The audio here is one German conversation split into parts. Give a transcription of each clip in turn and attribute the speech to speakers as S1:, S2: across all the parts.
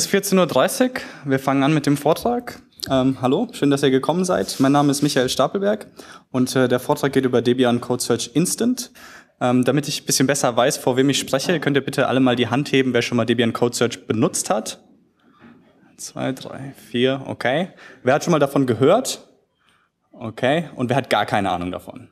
S1: Es ist 14.30 Uhr. Wir fangen an mit dem Vortrag. Ähm, hallo, schön, dass ihr gekommen seid. Mein Name ist Michael Stapelberg und äh, der Vortrag geht über Debian Code Search Instant. Ähm, damit ich ein bisschen besser weiß, vor wem ich spreche, könnt ihr bitte alle mal die Hand heben, wer schon mal Debian Code Search benutzt hat. Zwei, drei, vier, okay. Wer hat schon mal davon gehört? Okay. Und wer hat gar keine Ahnung davon?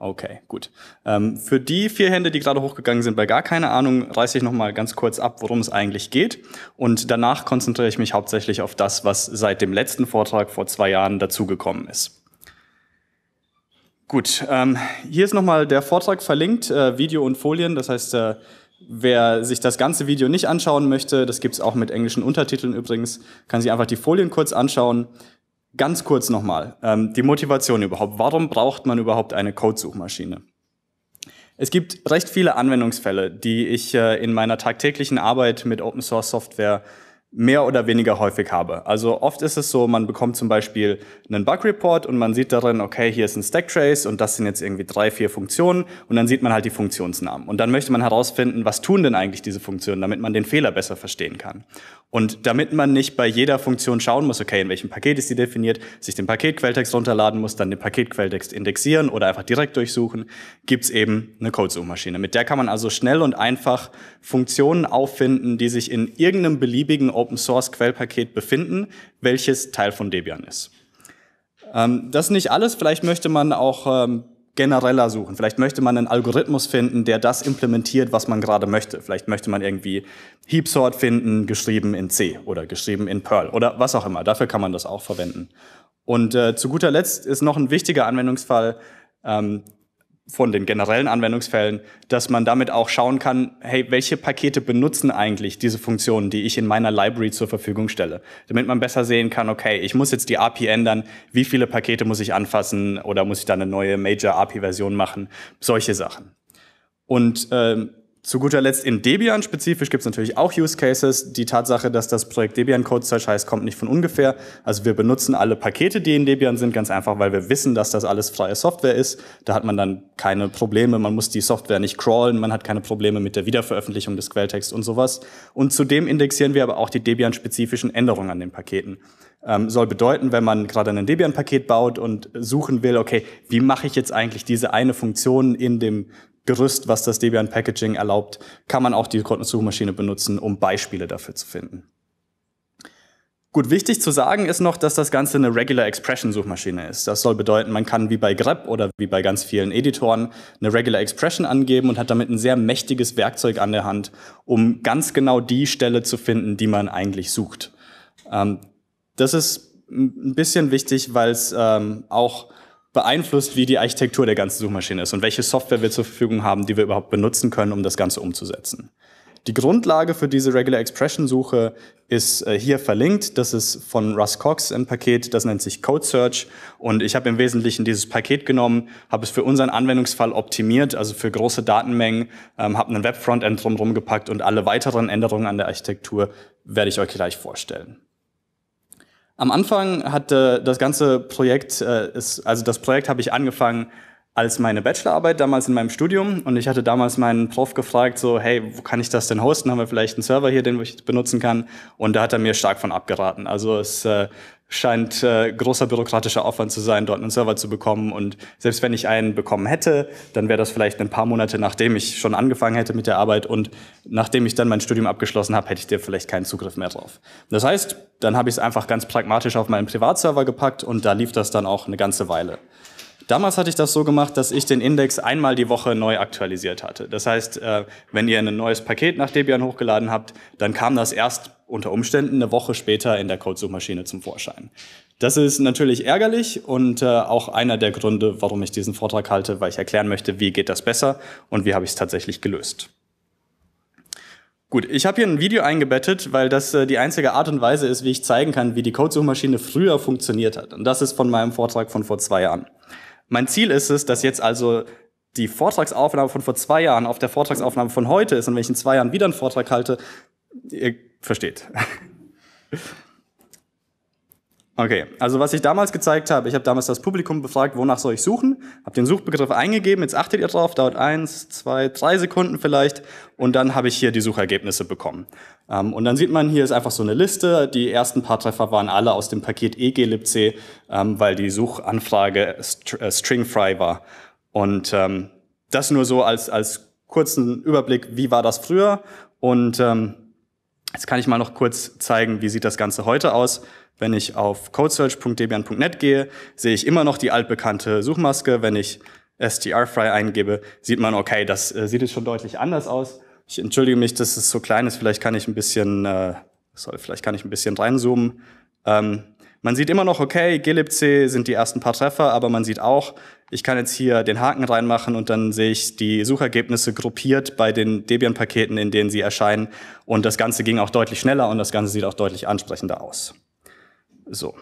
S1: Okay, gut. Ähm, für die vier Hände, die gerade hochgegangen sind, bei gar keine Ahnung, reiße ich nochmal ganz kurz ab, worum es eigentlich geht. Und danach konzentriere ich mich hauptsächlich auf das, was seit dem letzten Vortrag vor zwei Jahren dazugekommen ist. Gut, ähm, hier ist nochmal der Vortrag verlinkt, äh, Video und Folien. Das heißt, äh, wer sich das ganze Video nicht anschauen möchte, das gibt's auch mit englischen Untertiteln übrigens, kann sich einfach die Folien kurz anschauen. Ganz kurz nochmal, ähm, die Motivation überhaupt. Warum braucht man überhaupt eine Codesuchmaschine? Es gibt recht viele Anwendungsfälle, die ich äh, in meiner tagtäglichen Arbeit mit Open Source Software mehr oder weniger häufig habe. Also oft ist es so, man bekommt zum Beispiel einen Bug Report und man sieht darin, okay, hier ist ein Stack Trace und das sind jetzt irgendwie drei, vier Funktionen und dann sieht man halt die Funktionsnamen. Und dann möchte man herausfinden, was tun denn eigentlich diese Funktionen, damit man den Fehler besser verstehen kann. Und damit man nicht bei jeder Funktion schauen muss, okay, in welchem Paket ist die definiert, sich den Paketquelltext runterladen muss, dann den Paketquelltext indexieren oder einfach direkt durchsuchen, gibt's eben eine Codesuchmaschine. Mit der kann man also schnell und einfach Funktionen auffinden, die sich in irgendeinem beliebigen Open Source Quellpaket befinden, welches Teil von Debian ist. Ähm, das ist nicht alles. Vielleicht möchte man auch ähm, genereller suchen. Vielleicht möchte man einen Algorithmus finden, der das implementiert, was man gerade möchte. Vielleicht möchte man irgendwie Heapsort finden, geschrieben in C oder geschrieben in Perl oder was auch immer. Dafür kann man das auch verwenden. Und äh, zu guter Letzt ist noch ein wichtiger Anwendungsfall, ähm, von den generellen Anwendungsfällen, dass man damit auch schauen kann, hey, welche Pakete benutzen eigentlich diese Funktionen, die ich in meiner Library zur Verfügung stelle? Damit man besser sehen kann, okay, ich muss jetzt die API ändern, wie viele Pakete muss ich anfassen oder muss ich da eine neue Major API-Version machen? Solche Sachen. Und ähm, zu guter Letzt in Debian spezifisch gibt es natürlich auch Use Cases. Die Tatsache, dass das Projekt Debian Code Codestage heißt, kommt nicht von ungefähr. Also wir benutzen alle Pakete, die in Debian sind, ganz einfach, weil wir wissen, dass das alles freie Software ist. Da hat man dann keine Probleme, man muss die Software nicht crawlen, man hat keine Probleme mit der Wiederveröffentlichung des Quelltexts und sowas. Und zudem indexieren wir aber auch die Debian-spezifischen Änderungen an den Paketen. Ähm, soll bedeuten, wenn man gerade ein Debian-Paket baut und suchen will, okay, wie mache ich jetzt eigentlich diese eine Funktion in dem Gerüst, was das Debian Packaging erlaubt, kann man auch die Kontensuchmaschine benutzen, um Beispiele dafür zu finden. Gut, wichtig zu sagen ist noch, dass das Ganze eine Regular Expression Suchmaschine ist. Das soll bedeuten, man kann wie bei grep oder wie bei ganz vielen Editoren eine Regular Expression angeben und hat damit ein sehr mächtiges Werkzeug an der Hand, um ganz genau die Stelle zu finden, die man eigentlich sucht. Ähm, das ist ein bisschen wichtig, weil es ähm, auch beeinflusst, wie die Architektur der ganzen Suchmaschine ist und welche Software wir zur Verfügung haben, die wir überhaupt benutzen können, um das Ganze umzusetzen. Die Grundlage für diese Regular Expression Suche ist äh, hier verlinkt. Das ist von Russ Cox ein Paket, das nennt sich Code Search. Und ich habe im Wesentlichen dieses Paket genommen, habe es für unseren Anwendungsfall optimiert, also für große Datenmengen, ähm, habe einen Webfrontend frontend drumherum gepackt und alle weiteren Änderungen an der Architektur werde ich euch gleich vorstellen. Am Anfang hatte das ganze Projekt, ist, äh, also das Projekt habe ich angefangen als meine Bachelorarbeit damals in meinem Studium und ich hatte damals meinen Prof gefragt, so, hey, wo kann ich das denn hosten? Haben wir vielleicht einen Server hier, den ich benutzen kann? Und da hat er mir stark von abgeraten. Also es äh, scheint äh, großer bürokratischer Aufwand zu sein, dort einen Server zu bekommen. Und selbst wenn ich einen bekommen hätte, dann wäre das vielleicht ein paar Monate, nachdem ich schon angefangen hätte mit der Arbeit und nachdem ich dann mein Studium abgeschlossen habe, hätte ich dir vielleicht keinen Zugriff mehr drauf. Das heißt, dann habe ich es einfach ganz pragmatisch auf meinen Privatserver gepackt und da lief das dann auch eine ganze Weile. Damals hatte ich das so gemacht, dass ich den Index einmal die Woche neu aktualisiert hatte. Das heißt, äh, wenn ihr ein neues Paket nach Debian hochgeladen habt, dann kam das erst unter Umständen eine Woche später in der Codesuchmaschine zum Vorschein. Das ist natürlich ärgerlich und äh, auch einer der Gründe, warum ich diesen Vortrag halte, weil ich erklären möchte, wie geht das besser und wie habe ich es tatsächlich gelöst. Gut, ich habe hier ein Video eingebettet, weil das äh, die einzige Art und Weise ist, wie ich zeigen kann, wie die Codesuchmaschine früher funktioniert hat. Und das ist von meinem Vortrag von vor zwei Jahren. Mein Ziel ist es, dass jetzt also die Vortragsaufnahme von vor zwei Jahren auf der Vortragsaufnahme von heute ist und wenn ich in zwei Jahren wieder einen Vortrag halte, ihr versteht. Okay, also was ich damals gezeigt habe, ich habe damals das Publikum befragt, wonach soll ich suchen, habe den Suchbegriff eingegeben, jetzt achtet ihr drauf, dauert eins, zwei, drei Sekunden vielleicht und dann habe ich hier die Suchergebnisse bekommen. Ähm, und dann sieht man, hier ist einfach so eine Liste, die ersten paar Treffer waren alle aus dem Paket EGLibC, ähm, weil die Suchanfrage äh, stringfrei war. Und ähm, das nur so als, als kurzen Überblick, wie war das früher und jetzt kann ich mal noch kurz zeigen, wie sieht das Ganze heute aus. Wenn ich auf codesearch.debian.net gehe, sehe ich immer noch die altbekannte Suchmaske. Wenn ich strfry eingebe, sieht man, okay, das äh, sieht jetzt schon deutlich anders aus. Ich entschuldige mich, dass es so klein ist. Vielleicht kann ich ein bisschen, äh, soll, vielleicht kann ich ein bisschen reinzoomen. Ähm, man sieht immer noch, okay, glibc sind die ersten paar Treffer, aber man sieht auch, ich kann jetzt hier den Haken reinmachen und dann sehe ich die Suchergebnisse gruppiert bei den Debian-Paketen, in denen sie erscheinen. Und das Ganze ging auch deutlich schneller und das Ganze sieht auch deutlich ansprechender aus. So.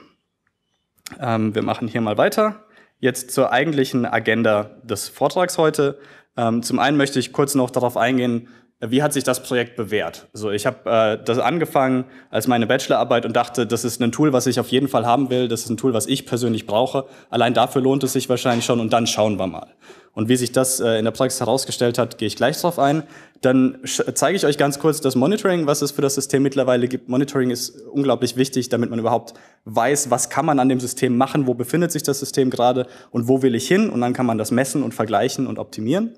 S1: Ähm, wir machen hier mal weiter. Jetzt zur eigentlichen Agenda des Vortrags heute. Ähm, zum einen möchte ich kurz noch darauf eingehen, wie hat sich das Projekt bewährt? So, also ich habe äh, das angefangen als meine Bachelorarbeit und dachte, das ist ein Tool, was ich auf jeden Fall haben will. Das ist ein Tool, was ich persönlich brauche. Allein dafür lohnt es sich wahrscheinlich schon und dann schauen wir mal. Und wie sich das äh, in der Praxis herausgestellt hat, gehe ich gleich drauf ein. Dann zeige ich euch ganz kurz das Monitoring, was es für das System mittlerweile gibt. Monitoring ist unglaublich wichtig, damit man überhaupt weiß, was kann man an dem System machen, wo befindet sich das System gerade und wo will ich hin. Und dann kann man das messen und vergleichen und optimieren.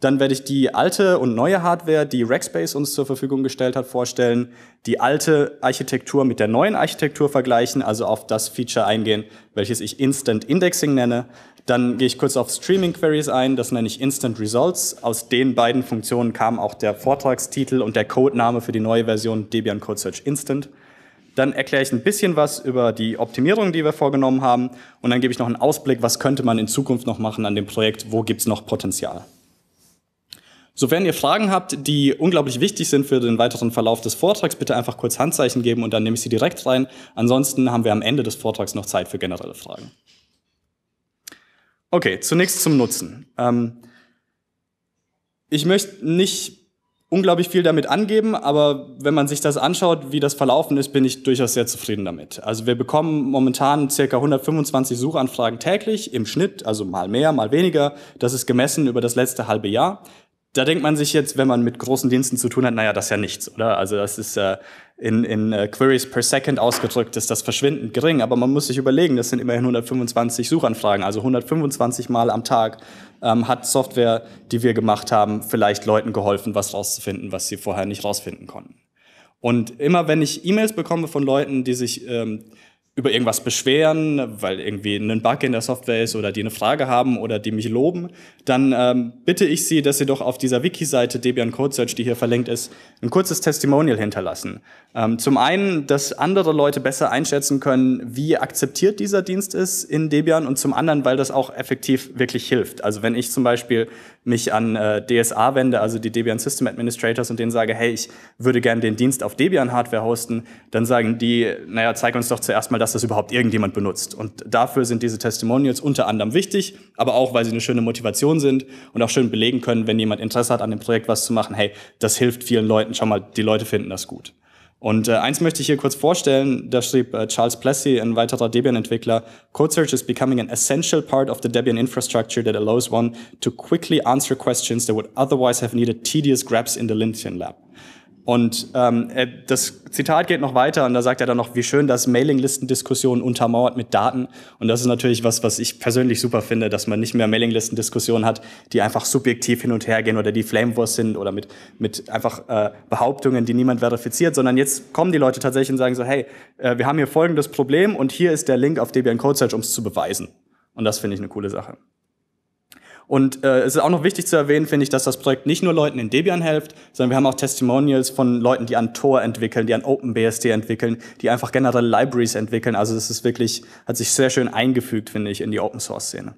S1: Dann werde ich die alte und neue Hardware, die Rackspace uns zur Verfügung gestellt hat, vorstellen, die alte Architektur mit der neuen Architektur vergleichen, also auf das Feature eingehen, welches ich Instant Indexing nenne. Dann gehe ich kurz auf Streaming Queries ein, das nenne ich Instant Results. Aus den beiden Funktionen kam auch der Vortragstitel und der Codename für die neue Version Debian Code Search Instant. Dann erkläre ich ein bisschen was über die Optimierung, die wir vorgenommen haben und dann gebe ich noch einen Ausblick, was könnte man in Zukunft noch machen an dem Projekt, wo gibt es noch Potenzial. Sofern ihr Fragen habt, die unglaublich wichtig sind für den weiteren Verlauf des Vortrags, bitte einfach kurz Handzeichen geben und dann nehme ich sie direkt rein. Ansonsten haben wir am Ende des Vortrags noch Zeit für generelle Fragen. Okay, zunächst zum Nutzen. Ähm, ich möchte nicht unglaublich viel damit angeben, aber wenn man sich das anschaut, wie das verlaufen ist, bin ich durchaus sehr zufrieden damit. Also wir bekommen momentan ca. 125 Suchanfragen täglich im Schnitt, also mal mehr, mal weniger. Das ist gemessen über das letzte halbe Jahr da denkt man sich jetzt, wenn man mit großen Diensten zu tun hat, naja, das ist ja nichts, oder? Also das ist äh, in, in äh, Queries per Second ausgedrückt, ist das verschwindend gering, aber man muss sich überlegen, das sind immerhin 125 Suchanfragen, also 125 Mal am Tag ähm, hat Software, die wir gemacht haben, vielleicht Leuten geholfen, was rauszufinden, was sie vorher nicht rausfinden konnten. Und immer wenn ich E-Mails bekomme von Leuten, die sich ähm, über irgendwas beschweren, weil irgendwie ein Bug in der Software ist oder die eine Frage haben oder die mich loben, dann ähm, bitte ich Sie, dass Sie doch auf dieser Wiki-Seite Debian Code Search, die hier verlinkt ist, ein kurzes Testimonial hinterlassen. Ähm, zum einen, dass andere Leute besser einschätzen können, wie akzeptiert dieser Dienst ist in Debian und zum anderen, weil das auch effektiv wirklich hilft. Also wenn ich zum Beispiel mich an äh, DSA wende, also die Debian System Administrators, und denen sage, hey, ich würde gerne den Dienst auf Debian Hardware hosten, dann sagen die, naja, zeig uns doch zuerst mal, dass das überhaupt irgendjemand benutzt. Und dafür sind diese Testimonials unter anderem wichtig, aber auch, weil sie eine schöne Motivation sind und auch schön belegen können, wenn jemand Interesse hat, an dem Projekt was zu machen, hey, das hilft vielen Leuten, schau mal, die Leute finden das gut. Und äh, eins möchte ich hier kurz vorstellen, da schrieb äh, Charles Plessy, ein weiterer Debian-Entwickler, Code Search is becoming an essential part of the Debian infrastructure that allows one to quickly answer questions that would otherwise have needed tedious grabs in the Lintian Lab. Und ähm, äh, das Zitat geht noch weiter und da sagt er dann noch, wie schön, das mailinglisten untermauert mit Daten. Und das ist natürlich was, was ich persönlich super finde, dass man nicht mehr Mailinglistendiskussionen hat, die einfach subjektiv hin und her gehen oder die Flamewars sind oder mit, mit einfach äh, Behauptungen, die niemand verifiziert, sondern jetzt kommen die Leute tatsächlich und sagen so, hey, äh, wir haben hier folgendes Problem und hier ist der Link auf Debian Code Search, um es zu beweisen. Und das finde ich eine coole Sache. Und äh, es ist auch noch wichtig zu erwähnen, finde ich, dass das Projekt nicht nur Leuten in Debian hilft, sondern wir haben auch Testimonials von Leuten, die an Tor entwickeln, die an OpenBSD entwickeln, die einfach generell Libraries entwickeln. Also es ist wirklich, hat sich sehr schön eingefügt, finde ich, in die Open-Source-Szene.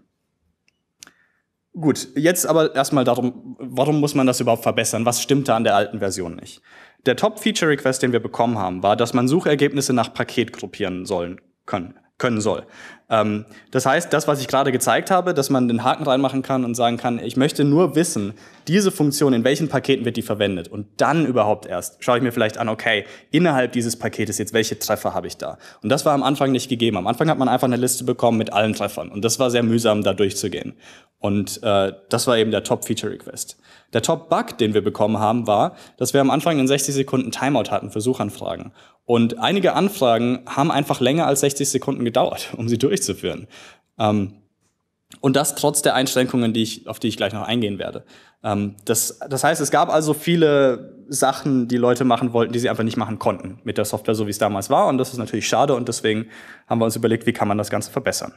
S1: Gut, jetzt aber erstmal darum, warum muss man das überhaupt verbessern? Was stimmt da an der alten Version nicht? Der Top-Feature-Request, den wir bekommen haben, war, dass man Suchergebnisse nach Paket gruppieren sollen können können soll. Ähm, das heißt, das, was ich gerade gezeigt habe, dass man den Haken reinmachen kann und sagen kann, ich möchte nur wissen, diese Funktion, in welchen Paketen wird die verwendet? Und dann überhaupt erst schaue ich mir vielleicht an, okay, innerhalb dieses Paketes jetzt, welche Treffer habe ich da? Und das war am Anfang nicht gegeben. Am Anfang hat man einfach eine Liste bekommen mit allen Treffern. Und das war sehr mühsam, da durchzugehen. Und äh, das war eben der Top-Feature-Request. Der Top-Bug, den wir bekommen haben, war, dass wir am Anfang in 60 Sekunden Timeout hatten für Suchanfragen. Und einige Anfragen haben einfach länger als 60 Sekunden gedauert, um sie durchzuführen. Ähm, und das trotz der Einschränkungen, die ich, auf die ich gleich noch eingehen werde. Ähm, das, das heißt, es gab also viele Sachen, die Leute machen wollten, die sie einfach nicht machen konnten mit der Software, so wie es damals war. Und das ist natürlich schade. Und deswegen haben wir uns überlegt, wie kann man das Ganze verbessern.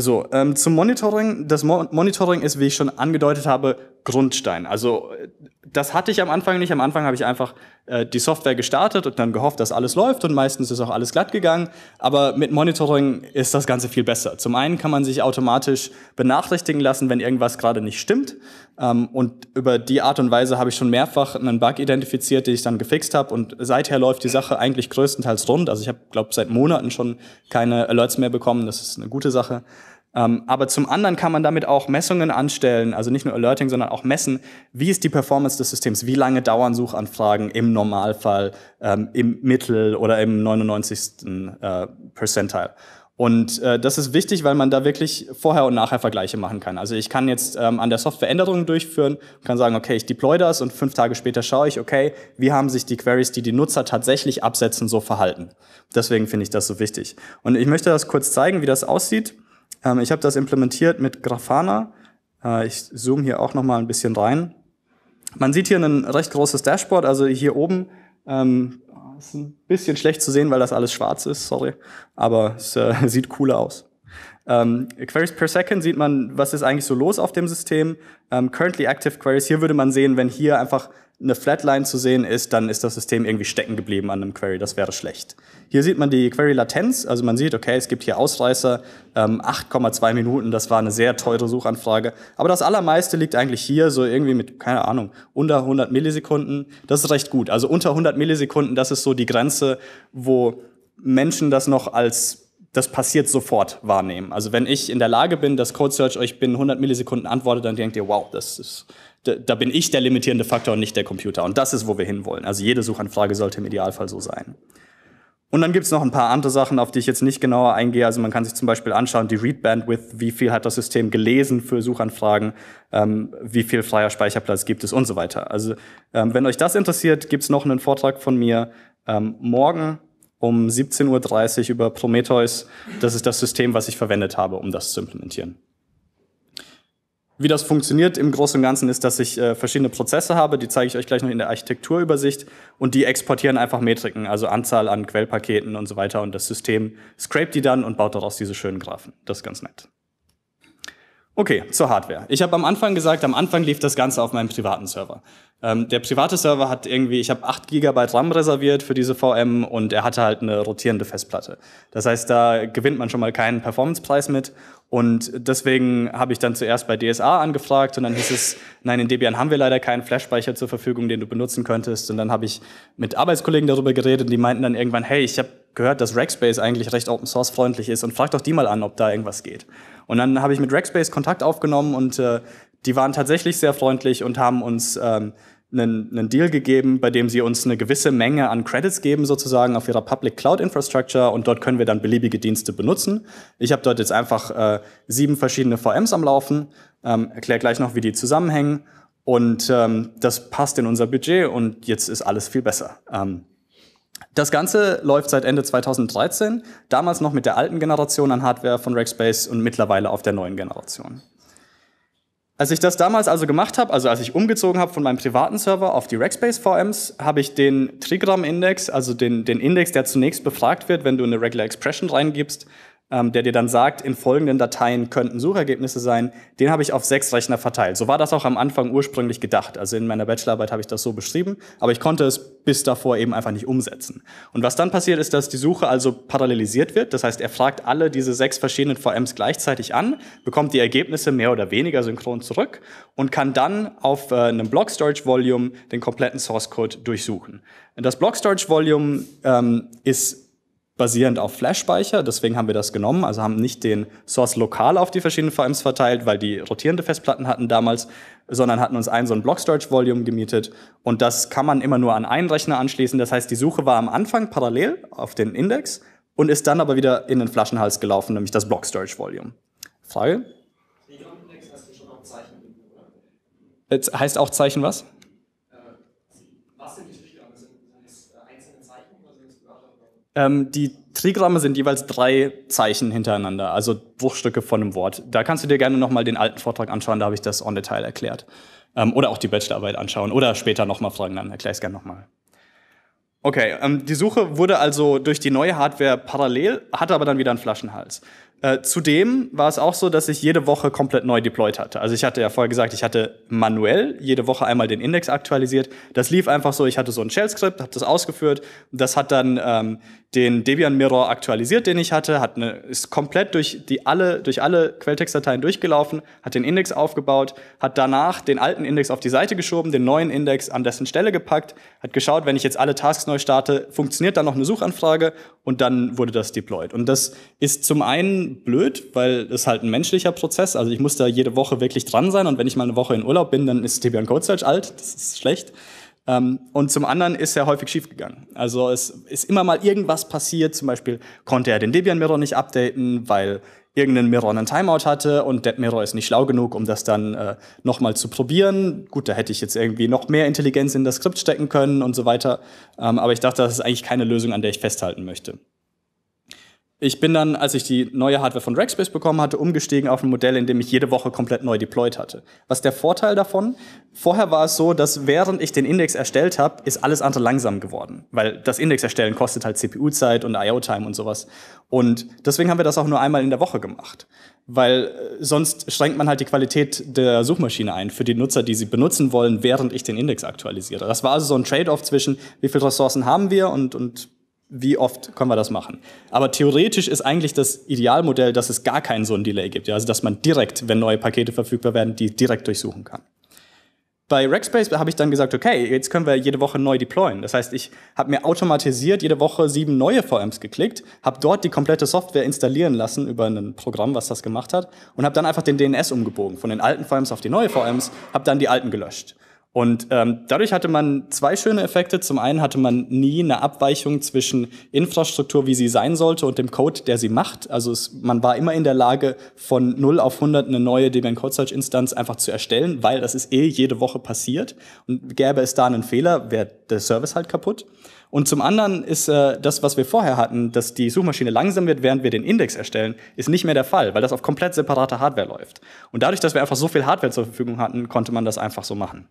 S1: So, ähm, zum Monitoring. Das Mo Monitoring ist, wie ich schon angedeutet habe, Grundstein. Also äh, das hatte ich am Anfang nicht. Am Anfang habe ich einfach äh, die Software gestartet und dann gehofft, dass alles läuft und meistens ist auch alles glatt gegangen. Aber mit Monitoring ist das Ganze viel besser. Zum einen kann man sich automatisch benachrichtigen lassen, wenn irgendwas gerade nicht stimmt. Ähm, und über die Art und Weise habe ich schon mehrfach einen Bug identifiziert, den ich dann gefixt habe. Und seither läuft die Sache eigentlich größtenteils rund. Also ich habe, glaube seit Monaten schon keine Alerts mehr bekommen. Das ist eine gute Sache. Ähm, aber zum anderen kann man damit auch Messungen anstellen, also nicht nur Alerting, sondern auch messen, wie ist die Performance des Systems, wie lange dauern Suchanfragen im Normalfall, ähm, im Mittel oder im 99. Äh, Percentile. Und äh, das ist wichtig, weil man da wirklich vorher und nachher Vergleiche machen kann. Also ich kann jetzt ähm, an der Software Änderungen durchführen kann sagen, okay, ich deploy das und fünf Tage später schaue ich, okay, wie haben sich die Queries, die die Nutzer tatsächlich absetzen, so verhalten. Deswegen finde ich das so wichtig. Und ich möchte das kurz zeigen, wie das aussieht. Ähm, ich habe das implementiert mit Grafana. Äh, ich zoome hier auch nochmal ein bisschen rein. Man sieht hier ein recht großes Dashboard. Also hier oben ähm, ist ein bisschen schlecht zu sehen, weil das alles schwarz ist. Sorry, aber es äh, sieht cooler aus. Ähm, Queries per Second sieht man, was ist eigentlich so los auf dem System. Ähm, currently active Queries, hier würde man sehen, wenn hier einfach eine Flatline zu sehen ist, dann ist das System irgendwie stecken geblieben an einem Query. Das wäre schlecht. Hier sieht man die Query-Latenz. Also man sieht, okay, es gibt hier Ausreißer. Ähm, 8,2 Minuten, das war eine sehr teure Suchanfrage. Aber das allermeiste liegt eigentlich hier, so irgendwie mit, keine Ahnung, unter 100 Millisekunden. Das ist recht gut. Also unter 100 Millisekunden, das ist so die Grenze, wo Menschen das noch als das passiert sofort wahrnehmen. Also wenn ich in der Lage bin, dass Code Search euch binnen 100 Millisekunden antwortet, dann denkt ihr, wow, das ist da, da bin ich der limitierende Faktor und nicht der Computer. Und das ist, wo wir hinwollen. Also jede Suchanfrage sollte im Idealfall so sein. Und dann gibt's noch ein paar andere Sachen, auf die ich jetzt nicht genauer eingehe. Also man kann sich zum Beispiel anschauen, die Read Bandwidth, wie viel hat das System gelesen für Suchanfragen, ähm, wie viel freier Speicherplatz gibt es und so weiter. Also ähm, wenn euch das interessiert, gibt's noch einen Vortrag von mir ähm, morgen um 17.30 Uhr über Prometheus. Das ist das System, was ich verwendet habe, um das zu implementieren. Wie das funktioniert im Großen und Ganzen ist, dass ich äh, verschiedene Prozesse habe, die zeige ich euch gleich noch in der Architekturübersicht und die exportieren einfach Metriken, also Anzahl an Quellpaketen und so weiter und das System scrapt die dann und baut daraus diese schönen Graphen. Das ist ganz nett. Okay, zur Hardware. Ich habe am Anfang gesagt, am Anfang lief das Ganze auf meinem privaten Server. Ähm, der private Server hat irgendwie, ich habe 8 GB RAM reserviert für diese VM und er hatte halt eine rotierende Festplatte. Das heißt, da gewinnt man schon mal keinen Performancepreis mit und deswegen habe ich dann zuerst bei DSA angefragt und dann hieß es, nein, in Debian haben wir leider keinen Flash-Speicher zur Verfügung, den du benutzen könntest. Und dann habe ich mit Arbeitskollegen darüber geredet und die meinten dann irgendwann, hey, ich habe gehört, dass Rackspace eigentlich recht open-source-freundlich ist und frag doch die mal an, ob da irgendwas geht. Und dann habe ich mit Rackspace Kontakt aufgenommen und äh, die waren tatsächlich sehr freundlich und haben uns ähm, einen, einen Deal gegeben, bei dem sie uns eine gewisse Menge an Credits geben, sozusagen auf ihrer Public Cloud Infrastructure und dort können wir dann beliebige Dienste benutzen. Ich habe dort jetzt einfach äh, sieben verschiedene VMs am Laufen, ähm, erkläre gleich noch, wie die zusammenhängen und ähm, das passt in unser Budget und jetzt ist alles viel besser. Ähm, das Ganze läuft seit Ende 2013, damals noch mit der alten Generation an Hardware von Rackspace und mittlerweile auf der neuen Generation. Als ich das damals also gemacht habe, also als ich umgezogen habe von meinem privaten Server auf die Rackspace VMs, habe ich den trigram index also den, den Index, der zunächst befragt wird, wenn du eine Regular Expression reingibst, ähm, der dir dann sagt, in folgenden Dateien könnten Suchergebnisse sein, den habe ich auf sechs Rechner verteilt. So war das auch am Anfang ursprünglich gedacht. Also in meiner Bachelorarbeit habe ich das so beschrieben, aber ich konnte es bis davor eben einfach nicht umsetzen. Und was dann passiert ist, dass die Suche also parallelisiert wird. Das heißt, er fragt alle diese sechs verschiedenen VMs gleichzeitig an, bekommt die Ergebnisse mehr oder weniger synchron zurück und kann dann auf äh, einem Block Storage Volume den kompletten Source Code durchsuchen. Das Block Storage Volume ähm, ist basierend auf Flash-Speicher. Deswegen haben wir das genommen, also haben nicht den Source lokal auf die verschiedenen VMs verteilt, weil die rotierende Festplatten hatten damals, sondern hatten uns ein so ein Block-Storage-Volume gemietet. Und das kann man immer nur an einen Rechner anschließen. Das heißt, die Suche war am Anfang parallel auf den Index und ist dann aber wieder in den Flaschenhals gelaufen, nämlich das Block-Storage-Volume. Frage? Jetzt heißt auch Zeichen was? Ähm, die Trigramme sind jeweils drei Zeichen hintereinander, also Bruchstücke von einem Wort. Da kannst du dir gerne nochmal den alten Vortrag anschauen, da habe ich das on Detail erklärt. Ähm, oder auch die Bachelorarbeit anschauen oder später nochmal fragen, dann erkläre ich es gerne nochmal. Okay, ähm, die Suche wurde also durch die neue Hardware parallel, hatte aber dann wieder einen Flaschenhals. Äh, zudem war es auch so, dass ich jede Woche komplett neu deployed hatte. Also ich hatte ja vorher gesagt, ich hatte manuell jede Woche einmal den Index aktualisiert. Das lief einfach so, ich hatte so ein Shell-Skript, habe das ausgeführt. Das hat dann ähm, den Debian Mirror aktualisiert, den ich hatte, hat eine, ist komplett durch die alle, durch alle Quelltextdateien durchgelaufen, hat den Index aufgebaut, hat danach den alten Index auf die Seite geschoben, den neuen Index an dessen Stelle gepackt, hat geschaut, wenn ich jetzt alle Tasks neu starte, funktioniert dann noch eine Suchanfrage und dann wurde das deployed. Und das ist zum einen blöd, weil es halt ein menschlicher Prozess, also ich muss da jede Woche wirklich dran sein und wenn ich mal eine Woche in Urlaub bin, dann ist Debian Code Search alt, das ist schlecht. Ähm, und zum anderen ist er häufig schiefgegangen. Also es ist immer mal irgendwas passiert. Zum Beispiel konnte er den Debian-Mirror nicht updaten, weil irgendein Mirror einen Timeout hatte und Mirror ist nicht schlau genug, um das dann äh, nochmal zu probieren. Gut, da hätte ich jetzt irgendwie noch mehr Intelligenz in das Skript stecken können und so weiter. Ähm, aber ich dachte, das ist eigentlich keine Lösung, an der ich festhalten möchte. Ich bin dann, als ich die neue Hardware von Rackspace bekommen hatte, umgestiegen auf ein Modell, in dem ich jede Woche komplett neu deployed hatte. Was der Vorteil davon? Vorher war es so, dass während ich den Index erstellt habe, ist alles andere langsam geworden, weil das Index erstellen kostet halt CPU-Zeit und IO-Time und sowas. Und deswegen haben wir das auch nur einmal in der Woche gemacht, weil äh, sonst schränkt man halt die Qualität der Suchmaschine ein für die Nutzer, die sie benutzen wollen, während ich den Index aktualisiere. Das war also so ein Trade-off zwischen, wie viel Ressourcen haben wir und, und wie oft können wir das machen? Aber theoretisch ist eigentlich das Idealmodell, dass es gar keinen so einen Delay gibt. Ja? Also, dass man direkt, wenn neue Pakete verfügbar werden, die direkt durchsuchen kann. Bei Rackspace habe ich dann gesagt, okay, jetzt können wir jede Woche neu deployen. Das heißt, ich habe mir automatisiert jede Woche sieben neue VMs geklickt, habe dort die komplette Software installieren lassen über ein Programm, was das gemacht hat, und habe dann einfach den DNS umgebogen von den alten VMs auf die neue VMs, habe dann die alten gelöscht. Und ähm, dadurch hatte man zwei schöne Effekte. Zum einen hatte man nie eine Abweichung zwischen Infrastruktur, wie sie sein sollte, und dem Code, der sie macht. Also es, man war immer in der Lage, von 0 auf 100 eine neue Debian Code Search Instanz einfach zu erstellen, weil das ist eh jede Woche passiert. Und gäbe es da einen Fehler, wäre der Service halt kaputt. Und zum anderen ist äh, das, was wir vorher hatten, dass die Suchmaschine langsam wird, während wir den Index erstellen, ist nicht mehr der Fall, weil das auf komplett separater Hardware läuft. Und dadurch, dass wir einfach so viel Hardware zur Verfügung hatten, konnte man das einfach so machen.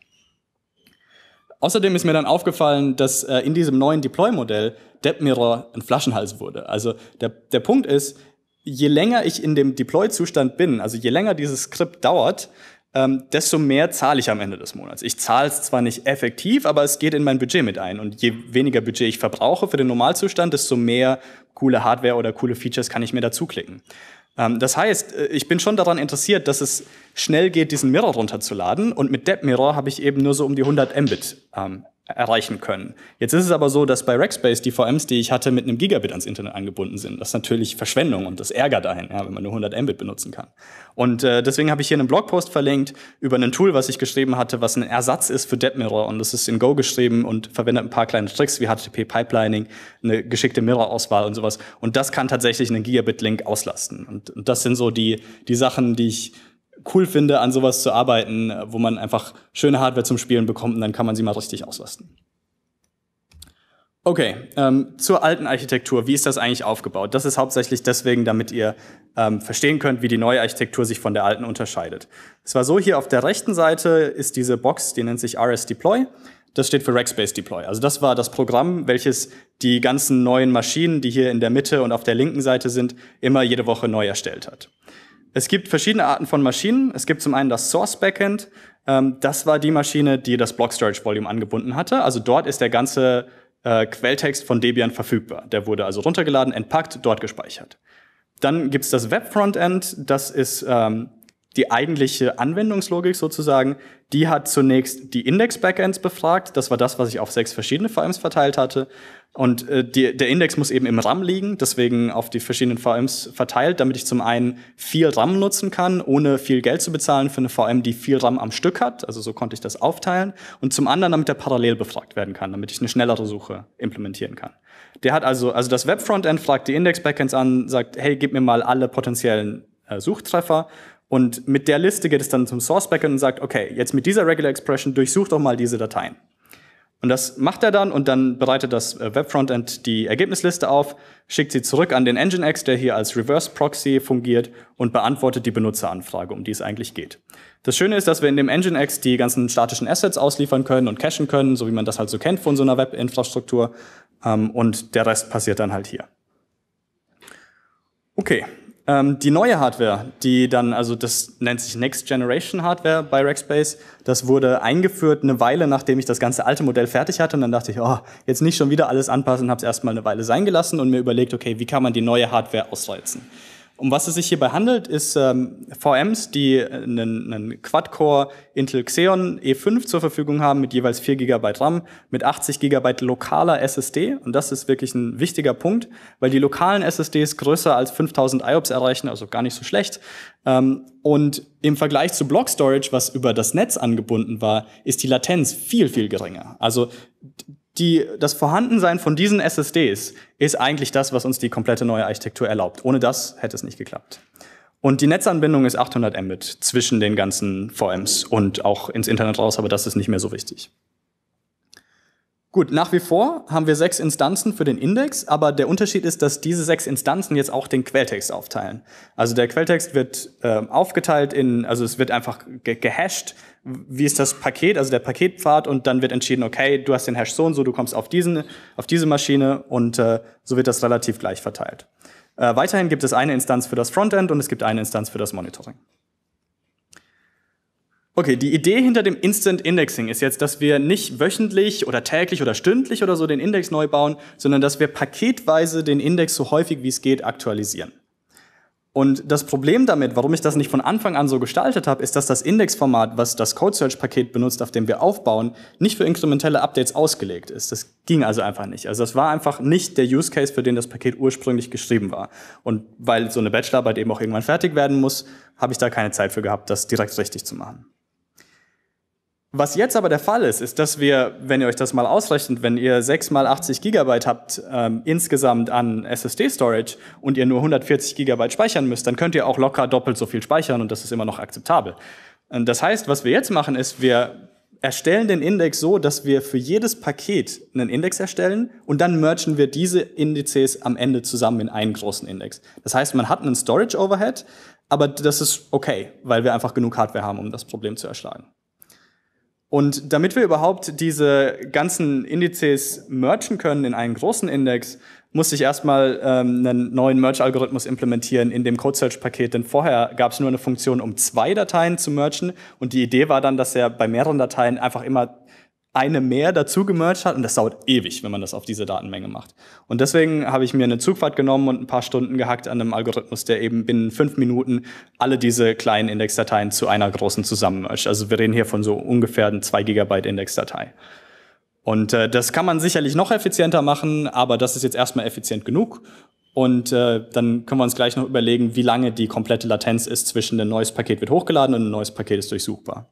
S1: Außerdem ist mir dann aufgefallen, dass äh, in diesem neuen Deploy-Modell DebMirror ein Flaschenhals wurde. Also der, der Punkt ist, je länger ich in dem Deploy-Zustand bin, also je länger dieses Skript dauert, ähm, desto mehr zahle ich am Ende des Monats. Ich zahle es zwar nicht effektiv, aber es geht in mein Budget mit ein. Und je weniger Budget ich verbrauche für den Normalzustand, desto mehr coole Hardware oder coole Features kann ich mir dazuklicken. Ähm, das heißt, äh, ich bin schon daran interessiert, dass es schnell geht, diesen Mirror runterzuladen. Und mit DebMirror habe ich eben nur so um die 100 Mbit ähm, erreichen können. Jetzt ist es aber so, dass bei Rackspace die VMs, die ich hatte, mit einem Gigabit ans Internet angebunden sind. Das ist natürlich Verschwendung und das ärgert einen, ja, wenn man nur 100 Mbit benutzen kann. Und äh, deswegen habe ich hier einen Blogpost verlinkt über ein Tool, was ich geschrieben hatte, was ein Ersatz ist für DebMirror und das ist in Go geschrieben und verwendet ein paar kleine Tricks wie HTTP Pipelining, eine geschickte Mirror-Auswahl und sowas. Und das kann tatsächlich einen Gigabit-Link auslasten. Und, und das sind so die, die Sachen, die ich cool finde, an sowas zu arbeiten, wo man einfach schöne Hardware zum Spielen bekommt und dann kann man sie mal richtig auslasten. Okay, ähm, zur alten Architektur. Wie ist das eigentlich aufgebaut? Das ist hauptsächlich deswegen, damit ihr ähm, verstehen könnt, wie die neue Architektur sich von der alten unterscheidet. Es war so, hier auf der rechten Seite ist diese Box, die nennt sich RS Deploy. Das steht für Rackspace Deploy. Also das war das Programm, welches die ganzen neuen Maschinen, die hier in der Mitte und auf der linken Seite sind, immer jede Woche neu erstellt hat es gibt verschiedene Arten von Maschinen. Es gibt zum einen das Source Backend. Ähm, das war die Maschine, die das Block Storage Volume angebunden hatte. Also dort ist der ganze äh, Quelltext von Debian verfügbar. Der wurde also runtergeladen, entpackt, dort gespeichert. Dann gibt's das Web Frontend. Das ist ähm, die eigentliche Anwendungslogik sozusagen, die hat zunächst die Index-Backends befragt. Das war das, was ich auf sechs verschiedene VMs verteilt hatte. Und äh, die, der Index muss eben im RAM liegen, deswegen auf die verschiedenen VMs verteilt, damit ich zum einen viel RAM nutzen kann, ohne viel Geld zu bezahlen für eine VM, die viel RAM am Stück hat. Also so konnte ich das aufteilen. Und zum anderen, damit er parallel befragt werden kann, damit ich eine schnellere Suche implementieren kann. Der hat also, also das Web-Frontend fragt die Index-Backends an, sagt, hey, gib mir mal alle potenziellen äh, Suchtreffer und mit der Liste geht es dann zum Source Backend und sagt, okay, jetzt mit dieser Regular Expression durchsucht doch mal diese Dateien. Und das macht er dann und dann bereitet das äh, Webfrontend die Ergebnisliste auf, schickt sie zurück an den Nginx, der hier als Reverse Proxy fungiert und beantwortet die Benutzeranfrage, um die es eigentlich geht. Das Schöne ist, dass wir in dem Nginx die ganzen statischen Assets ausliefern können und cachen können, so wie man das halt so kennt von so einer Webinfrastruktur. Ähm, und der Rest passiert dann halt hier. Okay, ähm, die neue Hardware, die dann, also das nennt sich Next Generation Hardware bei Rackspace, das wurde eingeführt eine Weile, nachdem ich das ganze alte Modell fertig hatte. Und dann dachte ich, oh, jetzt nicht schon wieder alles anpassen, habe es erstmal eine Weile sein gelassen und mir überlegt, okay, wie kann man die neue Hardware ausreizen. Um was es sich hierbei handelt, ist ähm, VMs, die einen, einen Quad-Core Intel Xeon E5 zur Verfügung haben mit jeweils 4 GB RAM, mit 80 GB lokaler SSD. Und das ist wirklich ein wichtiger Punkt, weil die lokalen SSDs größer als 5000 IOPS erreichen, also gar nicht so schlecht. Ähm, und im Vergleich zu Block Storage, was über das Netz angebunden war, ist die Latenz viel, viel geringer. Also die, das Vorhandensein von diesen SSDs ist eigentlich das, was uns die komplette neue Architektur erlaubt. Ohne das hätte es nicht geklappt. Und die Netzanbindung ist 800 Mbit zwischen den ganzen VMs und auch ins Internet raus, aber das ist nicht mehr so wichtig. Gut, nach wie vor haben wir sechs Instanzen für den Index, aber der Unterschied ist, dass diese sechs Instanzen jetzt auch den Quelltext aufteilen. Also der Quelltext wird äh, aufgeteilt in, also es wird einfach ge gehasht wie ist das Paket, also der Paketpfad und dann wird entschieden, okay, du hast den Hash so und so, du kommst auf, diesen, auf diese Maschine und äh, so wird das relativ gleich verteilt. Äh, weiterhin gibt es eine Instanz für das Frontend und es gibt eine Instanz für das Monitoring. Okay, die Idee hinter dem Instant Indexing ist jetzt, dass wir nicht wöchentlich oder täglich oder stündlich oder so den Index neu bauen, sondern dass wir paketweise den Index so häufig wie es geht aktualisieren. Und das Problem damit, warum ich das nicht von Anfang an so gestaltet habe, ist, dass das Indexformat, was das Code-Search-Paket benutzt, auf dem wir aufbauen, nicht für inkrementelle Updates ausgelegt ist. Das ging also einfach nicht. Also das war einfach nicht der Use-Case, für den das Paket ursprünglich geschrieben war. Und weil so eine Bachelorarbeit eben auch irgendwann fertig werden muss, habe ich da keine Zeit für gehabt, das direkt richtig zu machen. Was jetzt aber der Fall ist, ist, dass wir, wenn ihr euch das mal ausrechnet, wenn ihr 6 mal 80 Gigabyte habt ähm, insgesamt an SSD-Storage und ihr nur 140 Gigabyte speichern müsst, dann könnt ihr auch locker doppelt so viel speichern und das ist immer noch akzeptabel. Und ähm, das heißt, was wir jetzt machen, ist, wir erstellen den Index so, dass wir für jedes Paket einen Index erstellen und dann merchen wir diese Indizes am Ende zusammen in einen großen Index. Das heißt, man hat einen Storage-Overhead, aber das ist okay, weil wir einfach genug Hardware haben, um das Problem zu erschlagen. Und damit wir überhaupt diese ganzen Indizes merchen können in einen großen Index, musste ich erstmal ähm, einen neuen Merge-Algorithmus implementieren in dem Code-Search-Paket, denn vorher gab es nur eine Funktion, um zwei Dateien zu merchen Und die Idee war dann, dass er bei mehreren Dateien einfach immer eine mehr dazu gemerged hat und das dauert ewig, wenn man das auf diese Datenmenge macht. Und deswegen habe ich mir eine Zugfahrt genommen und ein paar Stunden gehackt an einem Algorithmus, der eben binnen fünf Minuten alle diese kleinen Indexdateien zu einer großen zusammenmergt. Also wir reden hier von so ungefähr einem 2 Gigabyte Indexdatei. Und äh, das kann man sicherlich noch effizienter machen, aber das ist jetzt erstmal effizient genug. Und äh, dann können wir uns gleich noch überlegen, wie lange die komplette Latenz ist zwischen ein neues Paket wird hochgeladen und ein neues Paket ist durchsuchbar.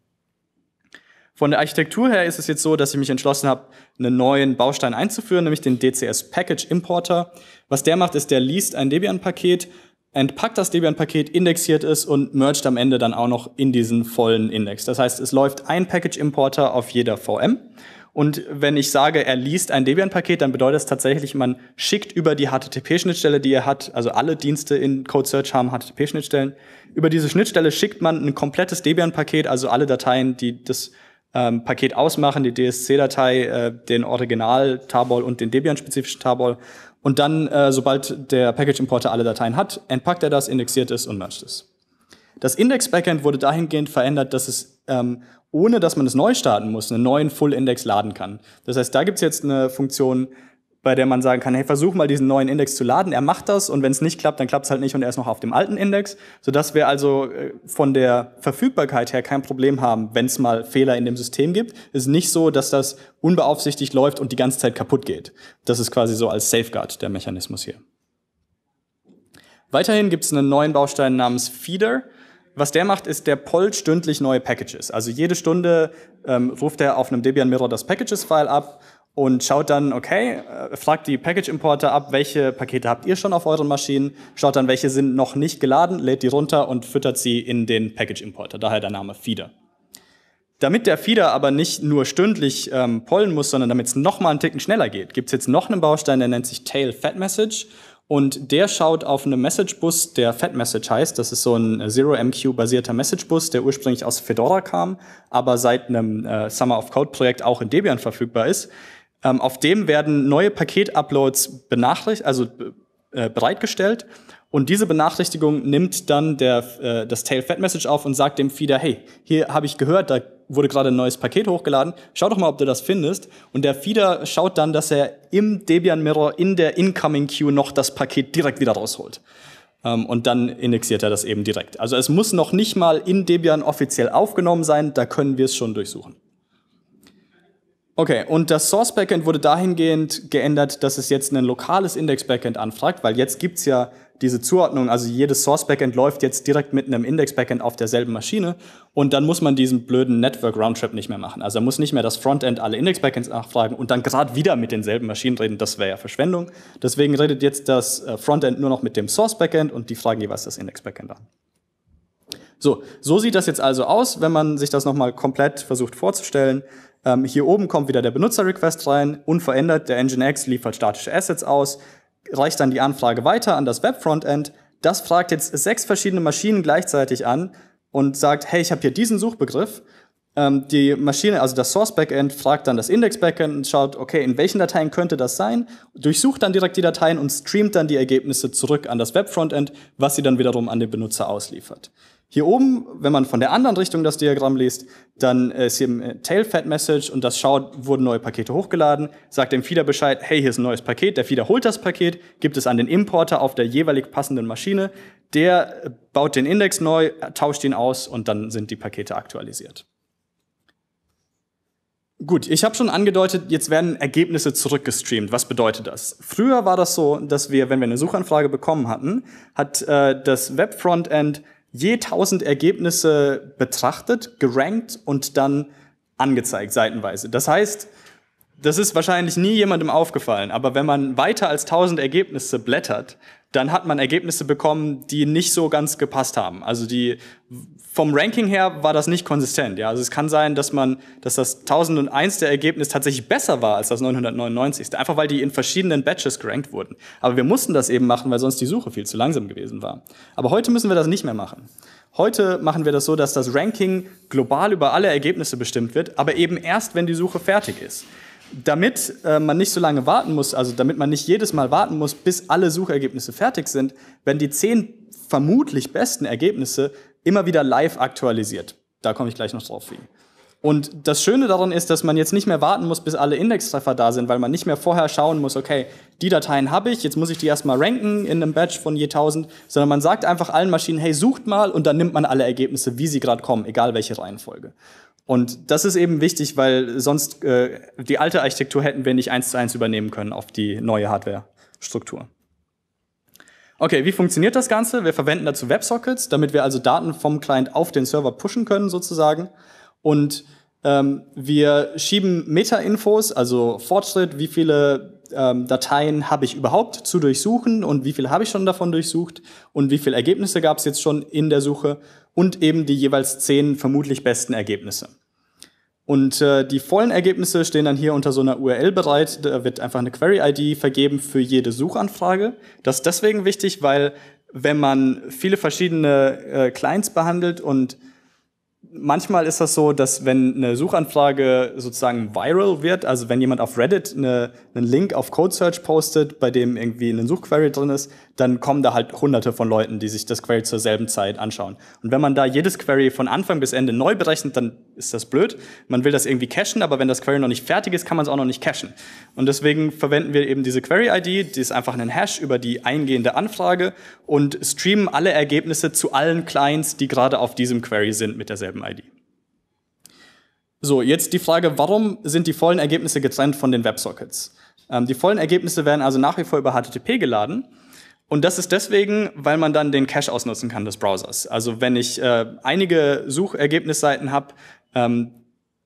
S1: Von der Architektur her ist es jetzt so, dass ich mich entschlossen habe, einen neuen Baustein einzuführen, nämlich den DCS Package Importer. Was der macht, ist, der liest ein Debian-Paket, entpackt das Debian-Paket, indexiert es und mergt am Ende dann auch noch in diesen vollen Index. Das heißt, es läuft ein Package-Importer auf jeder VM. Und wenn ich sage, er liest ein Debian-Paket, dann bedeutet es tatsächlich, man schickt über die HTTP-Schnittstelle, die er hat, also alle Dienste in CodeSearch haben HTTP-Schnittstellen, über diese Schnittstelle schickt man ein komplettes Debian-Paket, also alle Dateien, die das ähm, Paket ausmachen, die DSC-Datei, äh, den Original-Tarball und den Debian-spezifischen Tarball. Und dann, äh, sobald der Package-Importer alle Dateien hat, entpackt er das, indexiert es und merged es. Das Index-Backend wurde dahingehend verändert, dass es ähm, ohne dass man es neu starten muss, einen neuen Full-Index laden kann. Das heißt, da gibt es jetzt eine Funktion, bei der man sagen kann, hey, versuch mal diesen neuen Index zu laden. Er macht das und wenn es nicht klappt, dann klappt es halt nicht und er ist noch auf dem alten Index, sodass wir also äh, von der Verfügbarkeit her kein Problem haben, wenn es mal Fehler in dem System gibt. Es ist nicht so, dass das unbeaufsichtigt läuft und die ganze Zeit kaputt geht. Das ist quasi so als Safeguard der Mechanismus hier. Weiterhin gibt es einen neuen Baustein namens Feeder. Was der macht, ist, der pollt stündlich neue Packages. Also jede Stunde ähm, ruft er auf einem Debian Mirror das Packages-File ab und schaut dann, okay, äh, fragt die Package-Importer ab, welche Pakete habt ihr schon auf euren Maschinen, schaut dann, welche sind noch nicht geladen, lädt die runter und füttert sie in den Package-Importer, daher der Name Feeder. Damit der Feeder aber nicht nur stündlich ähm, pollen muss, sondern damit es nochmal einen Ticken schneller geht, gibt es jetzt noch einen Baustein, der nennt sich Tail Fat Message und der schaut auf einem Message-Bus, der Fat Message heißt. Das ist so ein äh, Zero-MQ-basierter Message-Bus, der ursprünglich aus Fedora kam, aber seit einem äh, Summer of Code-Projekt auch in Debian verfügbar ist. Ähm, auf dem werden neue Paket-Uploads benachrichtigt, also äh, bereitgestellt. Und diese Benachrichtigung nimmt dann der, äh, das Tail-Fat-Message auf und sagt dem Feeder, hey, hier habe ich gehört, da wurde gerade ein neues Paket hochgeladen. Schau doch mal, ob du das findest. Und der Feeder schaut dann, dass er im Debian Mirror in der Incoming Queue noch das Paket direkt wieder rausholt. Ähm, und dann indexiert er das eben direkt. Also es muss noch nicht mal in Debian offiziell aufgenommen sein, da können wir es schon durchsuchen. Okay, und das Source Backend wurde dahingehend geändert, dass es jetzt ein lokales Index Backend anfragt, weil jetzt gibt's ja diese Zuordnung, also jedes Source Backend läuft jetzt direkt mit einem Index Backend auf derselben Maschine und dann muss man diesen blöden Network Roundtrip nicht mehr machen. Also muss nicht mehr das Frontend alle Index Backends nachfragen und dann gerade wieder mit denselben Maschinen reden, das wäre ja Verschwendung. Deswegen redet jetzt das äh, Frontend nur noch mit dem Source Backend und die fragen jeweils das Index Backend an. So, so sieht das jetzt also aus, wenn man sich das nochmal komplett versucht vorzustellen. Ähm, hier oben kommt wieder der Benutzer-Request rein, unverändert. Der Nginx liefert statische Assets aus, reicht dann die Anfrage weiter an das Web-Frontend. Das fragt jetzt sechs verschiedene Maschinen gleichzeitig an und sagt, hey, ich habe hier diesen Suchbegriff. Ähm, die Maschine, also das Source-Backend, fragt dann das Index-Backend und schaut, okay, in welchen Dateien könnte das sein? Durchsucht dann direkt die Dateien und streamt dann die Ergebnisse zurück an das Web-Frontend, was sie dann wiederum an den Benutzer ausliefert. Hier oben, wenn man von der anderen Richtung das Diagramm liest, dann ist hier ein äh, Tail Fed Message und das schaut, wurden neue Pakete hochgeladen, sagt dem Feeder Bescheid, hey, hier ist ein neues Paket, der Feeder holt das Paket, gibt es an den Importer auf der jeweilig passenden Maschine, der äh, baut den Index neu, tauscht ihn aus und dann sind die Pakete aktualisiert. Gut, ich habe schon angedeutet, jetzt werden Ergebnisse zurückgestreamt. Was bedeutet das? Früher war das so, dass wir, wenn wir eine Suchanfrage bekommen hatten, hat äh, das Web-Frontend je 1000 Ergebnisse betrachtet, gerankt und dann angezeigt, seitenweise. Das heißt, das ist wahrscheinlich nie jemandem aufgefallen, aber wenn man weiter als 1000 Ergebnisse blättert, dann hat man Ergebnisse bekommen, die nicht so ganz gepasst haben. Also die vom Ranking her war das nicht konsistent. Ja, also es kann sein, dass man, dass das 1001 Ergebnis tatsächlich besser war als das 999. Einfach weil die in verschiedenen Batches gerankt wurden. Aber wir mussten das eben machen, weil sonst die Suche viel zu langsam gewesen war. Aber heute müssen wir das nicht mehr machen. Heute machen wir das so, dass das Ranking global über alle Ergebnisse bestimmt wird, aber eben erst, wenn die Suche fertig ist damit äh, man nicht so lange warten muss, also damit man nicht jedes Mal warten muss, bis alle Suchergebnisse fertig sind, werden die zehn vermutlich besten Ergebnisse immer wieder live aktualisiert. Da komme ich gleich noch drauf hin. Und das Schöne daran ist, dass man jetzt nicht mehr warten muss, bis alle Indextreffer da sind, weil man nicht mehr vorher schauen muss, okay, die Dateien habe ich, jetzt muss ich die erstmal ranken in einem Batch von je 1000, sondern man sagt einfach allen Maschinen, hey, sucht mal und dann nimmt man alle Ergebnisse, wie sie gerade kommen, egal welche Reihenfolge. Und das ist eben wichtig, weil sonst äh, die alte Architektur hätten wir nicht eins zu eins übernehmen können auf die neue Hardware-Struktur. Okay, wie funktioniert das Ganze? Wir verwenden dazu WebSockets, damit wir also Daten vom Client auf den Server pushen können sozusagen. Und ähm, wir schieben Meta-Infos, also Fortschritt, wie viele ähm, Dateien habe ich überhaupt zu durchsuchen und wie viel habe ich schon davon durchsucht und wie viele Ergebnisse gab es jetzt schon in der Suche und eben die jeweils zehn vermutlich besten Ergebnisse. Und äh, die vollen Ergebnisse stehen dann hier unter so einer URL bereit. Da wird einfach eine Query-ID vergeben für jede Suchanfrage. Das ist deswegen wichtig, weil wenn man viele verschiedene äh, Clients behandelt und manchmal ist das so, dass wenn eine Suchanfrage sozusagen viral wird, also wenn jemand auf Reddit eine, einen Link auf Code Search postet, bei dem irgendwie eine Suchquery drin ist, dann kommen da halt hunderte von Leuten, die sich das Query zur selben Zeit anschauen. Und wenn man da jedes Query von Anfang bis Ende neu berechnet, dann ist das blöd. Man will das irgendwie cachen, aber wenn das Query noch nicht fertig ist, kann man es auch noch nicht cachen. Und deswegen verwenden wir eben diese Query-ID, die ist einfach ein Hash über die eingehende Anfrage und streamen alle Ergebnisse zu allen Clients, die gerade auf diesem Query sind mit derselben ID. So, jetzt die Frage, warum sind die vollen Ergebnisse getrennt von den WebSockets? Ähm, die vollen Ergebnisse werden also nach wie vor über HTTP geladen und das ist deswegen, weil man dann den Cache ausnutzen kann des Browsers. Also wenn ich äh, einige Suchergebnisseiten habe, ähm,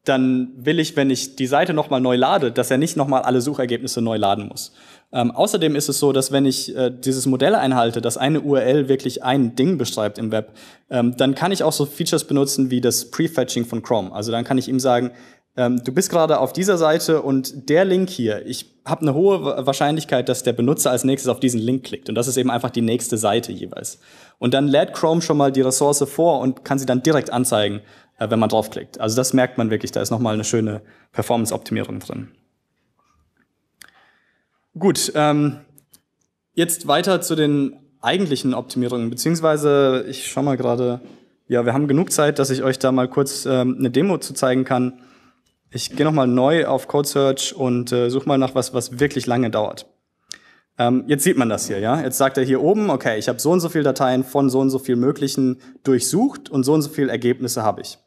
S1: dann will ich, wenn ich die Seite nochmal neu lade, dass er nicht nochmal alle Suchergebnisse neu laden muss. Ähm, außerdem ist es so, dass wenn ich äh, dieses Modell einhalte, dass eine URL wirklich ein Ding beschreibt im Web, ähm, dann kann ich auch so Features benutzen wie das Prefetching von Chrome. Also dann kann ich ihm sagen, ähm, du bist gerade auf dieser Seite und der Link hier, ich habe eine hohe Wahrscheinlichkeit, dass der Benutzer als nächstes auf diesen Link klickt. Und das ist eben einfach die nächste Seite jeweils. Und dann lädt Chrome schon mal die Ressource vor und kann sie dann direkt anzeigen, äh, wenn man draufklickt. Also das merkt man wirklich, da ist nochmal eine schöne Performance-Optimierung drin. Gut, ähm, jetzt weiter zu den eigentlichen Optimierungen, beziehungsweise ich schau mal gerade, ja, wir haben genug Zeit, dass ich euch da mal kurz ähm, eine Demo zu zeigen kann ich gehe nochmal neu auf Code Search und äh, suche mal nach was, was wirklich lange dauert. Ähm, jetzt sieht man das hier, ja. Jetzt sagt er hier oben, okay, ich habe so und so viele Dateien von so und so viel möglichen durchsucht und so und so viele Ergebnisse habe ich.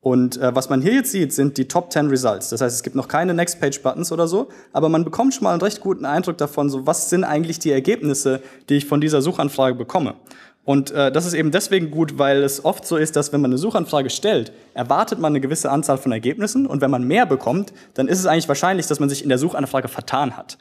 S1: Und äh, was man hier jetzt sieht, sind die Top 10 Results. Das heißt, es gibt noch keine Next Page Buttons oder so, aber man bekommt schon mal einen recht guten Eindruck davon, so was sind eigentlich die Ergebnisse, die ich von dieser Suchanfrage bekomme. Und äh, das ist eben deswegen gut, weil es oft so ist, dass wenn man eine Suchanfrage stellt, erwartet man eine gewisse Anzahl von Ergebnissen und wenn man mehr bekommt, dann ist es eigentlich wahrscheinlich, dass man sich in der Suchanfrage vertan hat.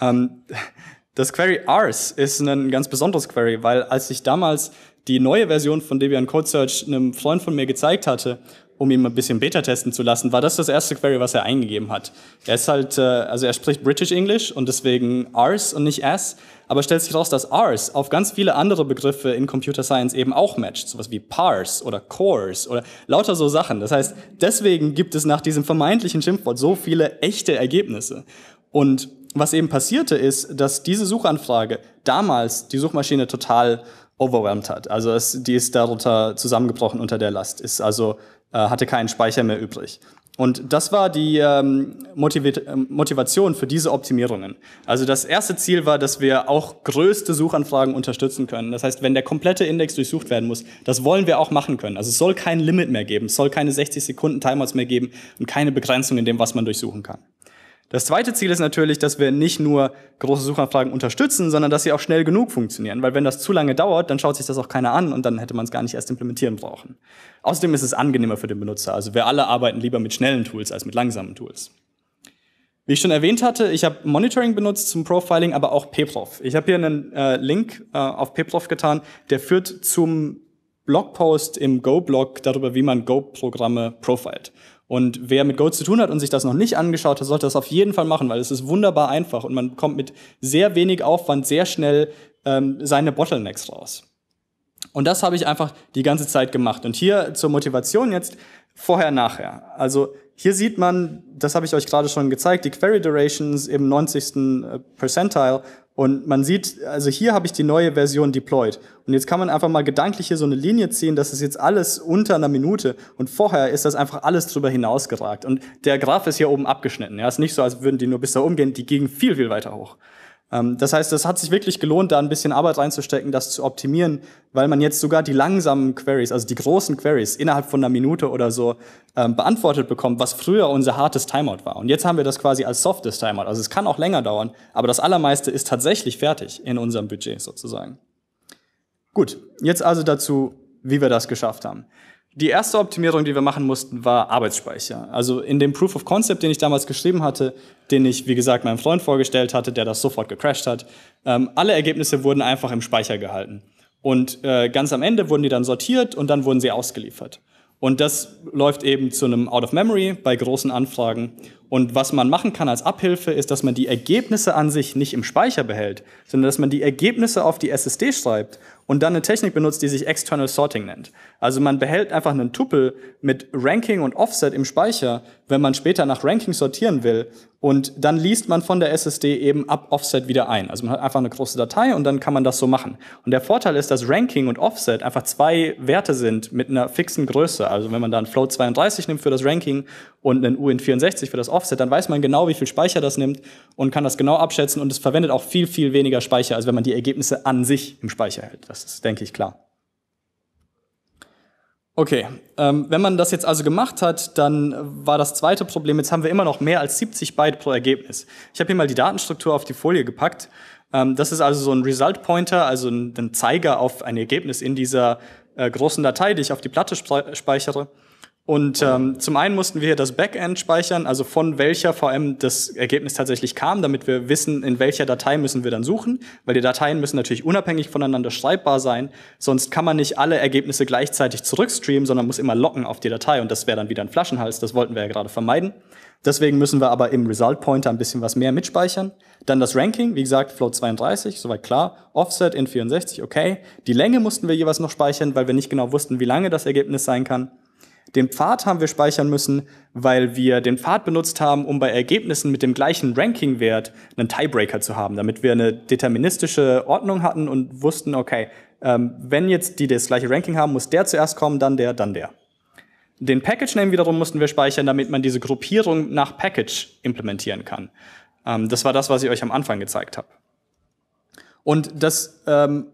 S1: Ähm, das Query Rs ist ein ganz besonderes Query, weil als ich damals die neue Version von Debian Code Search einem Freund von mir gezeigt hatte um ihn ein bisschen Beta testen zu lassen, war das das erste Query, was er eingegeben hat. Er ist halt, äh, also er spricht British English und deswegen Rs und nicht S, aber stellt sich raus, dass Rs auf ganz viele andere Begriffe in Computer Science eben auch matcht, sowas wie Parse oder Cores oder lauter so Sachen. Das heißt, deswegen gibt es nach diesem vermeintlichen Schimpfwort so viele echte Ergebnisse. Und was eben passierte ist, dass diese Suchanfrage damals die Suchmaschine total overwhelmed hat. Also es, die ist darunter zusammengebrochen unter der Last. Ist also äh, hatte keinen Speicher mehr übrig. Und das war die ähm, ähm, Motivation für diese Optimierungen. Also das erste Ziel war, dass wir auch größte Suchanfragen unterstützen können. Das heißt, wenn der komplette Index durchsucht werden muss, das wollen wir auch machen können. Also es soll kein Limit mehr geben, es soll keine 60 Sekunden Timeouts mehr geben und keine Begrenzung in dem, was man durchsuchen kann. Das zweite Ziel ist natürlich, dass wir nicht nur große Suchanfragen unterstützen, sondern dass sie auch schnell genug funktionieren. Weil wenn das zu lange dauert, dann schaut sich das auch keiner an und dann hätte man es gar nicht erst implementieren brauchen. Außerdem ist es angenehmer für den Benutzer. Also wir alle arbeiten lieber mit schnellen Tools als mit langsamen Tools. Wie ich schon erwähnt hatte, ich habe Monitoring benutzt zum Profiling, aber auch Pprof. Ich habe hier einen äh, Link äh, auf Pprof getan, der führt zum Blogpost im Go-Blog darüber, wie man Go-Programme profilt. Und wer mit Goats zu tun hat und sich das noch nicht angeschaut hat, sollte das auf jeden Fall machen, weil es ist wunderbar einfach und man kommt mit sehr wenig Aufwand sehr schnell ähm, seine Bottlenecks raus. Und das habe ich einfach die ganze Zeit gemacht. Und hier zur Motivation jetzt vorher, nachher. Also hier sieht man, das habe ich euch gerade schon gezeigt, die Query Durations im 90. Äh, Percentile und man sieht, also hier habe ich die neue Version deployed. Und jetzt kann man einfach mal gedanklich hier so eine Linie ziehen, das ist jetzt alles unter einer Minute. Und vorher ist das einfach alles drüber hinausgeragt. Und der Graph ist hier oben abgeschnitten. Ja, ist nicht so, als würden die nur bis da umgehen, die gingen viel, viel weiter hoch. Ähm, das heißt, es hat sich wirklich gelohnt, da ein bisschen Arbeit reinzustecken, das zu optimieren, weil man jetzt sogar die langsamen Queries, also die großen Queries innerhalb von einer Minute oder so ähm, beantwortet bekommt, was früher unser hartes Timeout war. Und jetzt haben wir das quasi als softes Timeout. Also es kann auch länger dauern, aber das allermeiste ist tatsächlich fertig in unserem Budget sozusagen. Gut, jetzt also dazu, wie wir das geschafft haben. Die erste Optimierung, die wir machen mussten, war Arbeitsspeicher. Also in dem Proof of Concept, den ich damals geschrieben hatte, den ich, wie gesagt, meinem Freund vorgestellt hatte, der das sofort gecrashed hat, ähm, alle Ergebnisse wurden einfach im Speicher gehalten. Und äh, ganz am Ende wurden die dann sortiert und dann wurden sie ausgeliefert. Und das läuft eben zu einem Out of Memory bei großen Anfragen. Und was man machen kann als Abhilfe, ist, dass man die Ergebnisse an sich nicht im Speicher behält, sondern dass man die Ergebnisse auf die SSD schreibt und dann eine Technik benutzt, die sich External Sorting nennt. Also man behält einfach einen Tupel mit Ranking und Offset im Speicher, wenn man später nach Ranking sortieren will und dann liest man von der SSD eben ab Offset wieder ein. Also man hat einfach eine große Datei und dann kann man das so machen. Und der Vorteil ist, dass Ranking und Offset einfach zwei Werte sind mit einer fixen Größe. Also wenn man dann Float 32 nimmt für das Ranking und einen UINT64 für das Offset, dann weiß man genau, wie viel Speicher das nimmt und kann das genau abschätzen und es verwendet auch viel, viel weniger Speicher, als wenn man die Ergebnisse an sich im Speicher hält. Das das ist, denke ich, klar. Okay, ähm, wenn man das jetzt also gemacht hat, dann war das zweite Problem, jetzt haben wir immer noch mehr als 70 Byte pro Ergebnis. Ich habe hier mal die Datenstruktur auf die Folie gepackt. Ähm, das ist also so ein Result Pointer, also ein, ein Zeiger auf ein Ergebnis in dieser äh, großen Datei, die ich auf die Platte speichere. Und ähm, zum einen mussten wir das Backend speichern, also von welcher VM das Ergebnis tatsächlich kam, damit wir wissen, in welcher Datei müssen wir dann suchen, weil die Dateien müssen natürlich unabhängig voneinander schreibbar sein, sonst kann man nicht alle Ergebnisse gleichzeitig zurückstreamen, sondern muss immer locken auf die Datei und das wäre dann wieder ein Flaschenhals, das wollten wir ja gerade vermeiden. Deswegen müssen wir aber im Result Pointer ein bisschen was mehr mitspeichern. Dann das Ranking, wie gesagt, Float 32, soweit klar. Offset in 64, okay. Die Länge mussten wir jeweils noch speichern, weil wir nicht genau wussten, wie lange das Ergebnis sein kann. Den Pfad haben wir speichern müssen, weil wir den Pfad benutzt haben, um bei Ergebnissen mit dem gleichen Ranking-Wert einen Tiebreaker zu haben, damit wir eine deterministische Ordnung hatten und wussten, okay, ähm, wenn jetzt die das gleiche Ranking haben, muss der zuerst kommen, dann der, dann der. Den Package-Name wiederum mussten wir speichern, damit man diese Gruppierung nach Package implementieren kann. Ähm, das war das, was ich euch am Anfang gezeigt habe. Und das ähm,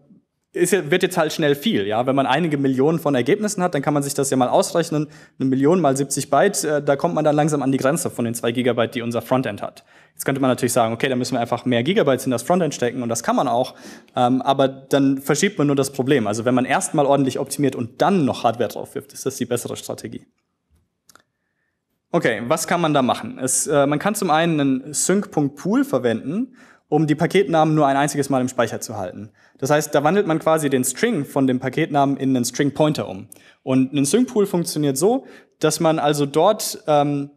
S1: ist, wird jetzt halt schnell viel. Ja? Wenn man einige Millionen von Ergebnissen hat, dann kann man sich das ja mal ausrechnen. Eine Million mal 70 Byte, äh, da kommt man dann langsam an die Grenze von den zwei Gigabyte, die unser Frontend hat. Jetzt könnte man natürlich sagen, okay, da müssen wir einfach mehr Gigabytes in das Frontend stecken und das kann man auch, ähm, aber dann verschiebt man nur das Problem. Also wenn man erstmal ordentlich optimiert und dann noch Hardware drauf wirft, ist das die bessere Strategie. Okay, was kann man da machen? Es, äh, man kann zum einen einen Sync.Pool verwenden um die Paketnamen nur ein einziges Mal im Speicher zu halten. Das heißt, da wandelt man quasi den String von dem Paketnamen in einen String Pointer um. Und ein Sync Pool funktioniert so, dass man also dort, ähm,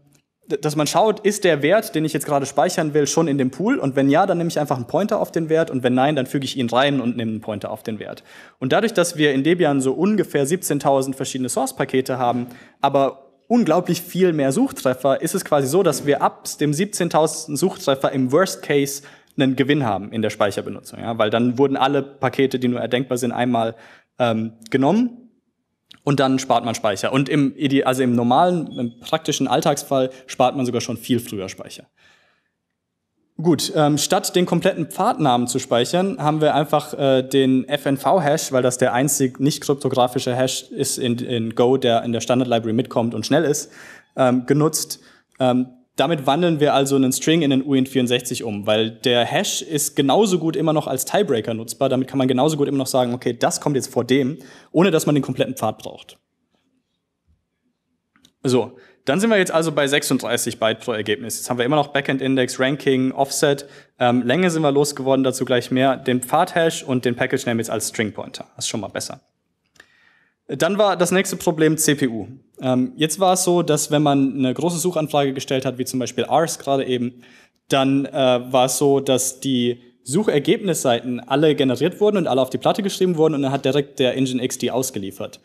S1: dass man schaut, ist der Wert, den ich jetzt gerade speichern will, schon in dem Pool? Und wenn ja, dann nehme ich einfach einen Pointer auf den Wert und wenn nein, dann füge ich ihn rein und nehme einen Pointer auf den Wert. Und dadurch, dass wir in Debian so ungefähr 17.000 verschiedene Source-Pakete haben, aber unglaublich viel mehr Suchtreffer, ist es quasi so, dass wir ab dem 17.000. Suchtreffer im Worst Case einen Gewinn haben in der Speicherbenutzung, ja? weil dann wurden alle Pakete, die nur erdenkbar sind, einmal ähm, genommen und dann spart man Speicher. Und im, also im normalen, im praktischen Alltagsfall spart man sogar schon viel früher Speicher. Gut, ähm, statt den kompletten Pfadnamen zu speichern, haben wir einfach äh, den FNV-Hash, weil das der einzig nicht kryptografische Hash ist in, in Go, der in der Standard-Library mitkommt und schnell ist, ähm, genutzt. Ähm, damit wandeln wir also einen String in den uin 64 um, weil der Hash ist genauso gut immer noch als Tiebreaker nutzbar. Damit kann man genauso gut immer noch sagen, okay, das kommt jetzt vor dem, ohne dass man den kompletten Pfad braucht. So, dann sind wir jetzt also bei 36 Byte pro Ergebnis. Jetzt haben wir immer noch Backend-Index, Ranking, Offset. Ähm, Länge sind wir losgeworden, dazu gleich mehr. Den Pfad-Hash und den Package-Name jetzt als String-Pointer. Das ist schon mal besser. Dann war das nächste Problem CPU. Ähm, jetzt war es so, dass wenn man eine große Suchanfrage gestellt hat, wie zum Beispiel ARS gerade eben, dann äh, war es so, dass die Suchergebnisseiten alle generiert wurden und alle auf die Platte geschrieben wurden und dann hat direkt der Nginx die ausgeliefert.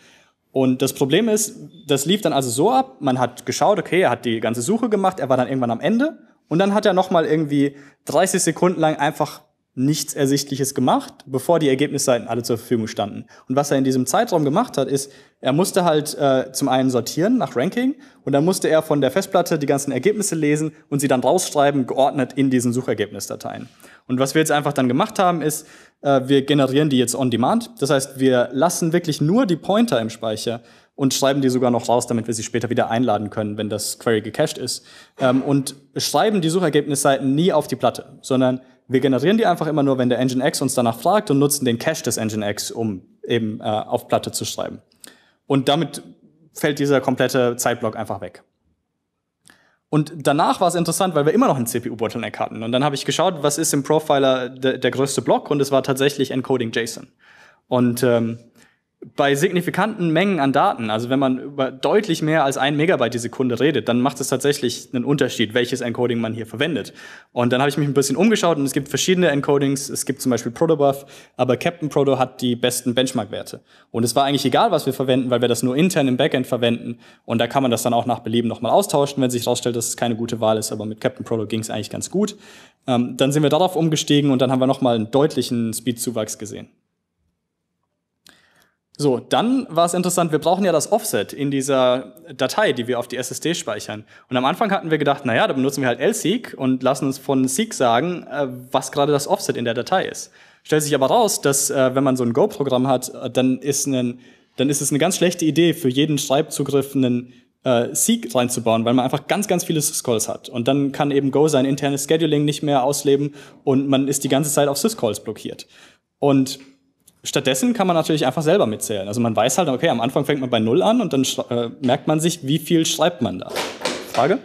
S1: Und das Problem ist, das lief dann also so ab, man hat geschaut, okay, er hat die ganze Suche gemacht, er war dann irgendwann am Ende und dann hat er nochmal irgendwie 30 Sekunden lang einfach nichts Ersichtliches gemacht, bevor die Ergebnisseiten alle zur Verfügung standen. Und was er in diesem Zeitraum gemacht hat, ist, er musste halt äh, zum einen sortieren nach Ranking und dann musste er von der Festplatte die ganzen Ergebnisse lesen und sie dann rausschreiben, geordnet in diesen Suchergebnisdateien. Und was wir jetzt einfach dann gemacht haben, ist, äh, wir generieren die jetzt on demand. Das heißt, wir lassen wirklich nur die Pointer im Speicher und schreiben die sogar noch raus, damit wir sie später wieder einladen können, wenn das Query gecached ist. Ähm, und schreiben die Suchergebnisseiten nie auf die Platte, sondern wir generieren die einfach immer nur, wenn der Nginx uns danach fragt und nutzen den Cache des Nginx, um eben äh, auf Platte zu schreiben. Und damit fällt dieser komplette Zeitblock einfach weg. Und danach war es interessant, weil wir immer noch einen CPU-Bottleneck hatten. Und dann habe ich geschaut, was ist im Profiler de der größte Block und es war tatsächlich Encoding JSON. Und ähm, bei signifikanten Mengen an Daten, also wenn man über deutlich mehr als ein Megabyte die Sekunde redet, dann macht es tatsächlich einen Unterschied, welches Encoding man hier verwendet. Und dann habe ich mich ein bisschen umgeschaut und es gibt verschiedene Encodings. Es gibt zum Beispiel Protobuf, aber Captain Proto hat die besten Benchmark-Werte. Und es war eigentlich egal, was wir verwenden, weil wir das nur intern im Backend verwenden. Und da kann man das dann auch nach Belieben nochmal austauschen, wenn sich herausstellt, dass es keine gute Wahl ist. Aber mit Captain Proto ging es eigentlich ganz gut. Ähm, dann sind wir darauf umgestiegen und dann haben wir nochmal einen deutlichen Speed-Zuwachs gesehen. So, dann war es interessant, wir brauchen ja das Offset in dieser Datei, die wir auf die SSD speichern. Und am Anfang hatten wir gedacht, naja, da benutzen wir halt LSeek und lassen uns von Seek sagen, äh, was gerade das Offset in der Datei ist. Stellt sich aber raus, dass äh, wenn man so ein Go-Programm hat, äh, dann ist, ein, dann ist es eine ganz schlechte Idee, für jeden Schreibzugriff einen äh, Seek reinzubauen, weil man einfach ganz, ganz viele Syscalls hat. Und dann kann eben Go sein internes Scheduling nicht mehr ausleben und man ist die ganze Zeit auf Syscalls blockiert. Und Stattdessen kann man natürlich einfach selber mitzählen. Also man weiß halt, okay, am Anfang fängt man bei Null an und dann äh, merkt man sich, wie viel schreibt man da. Frage?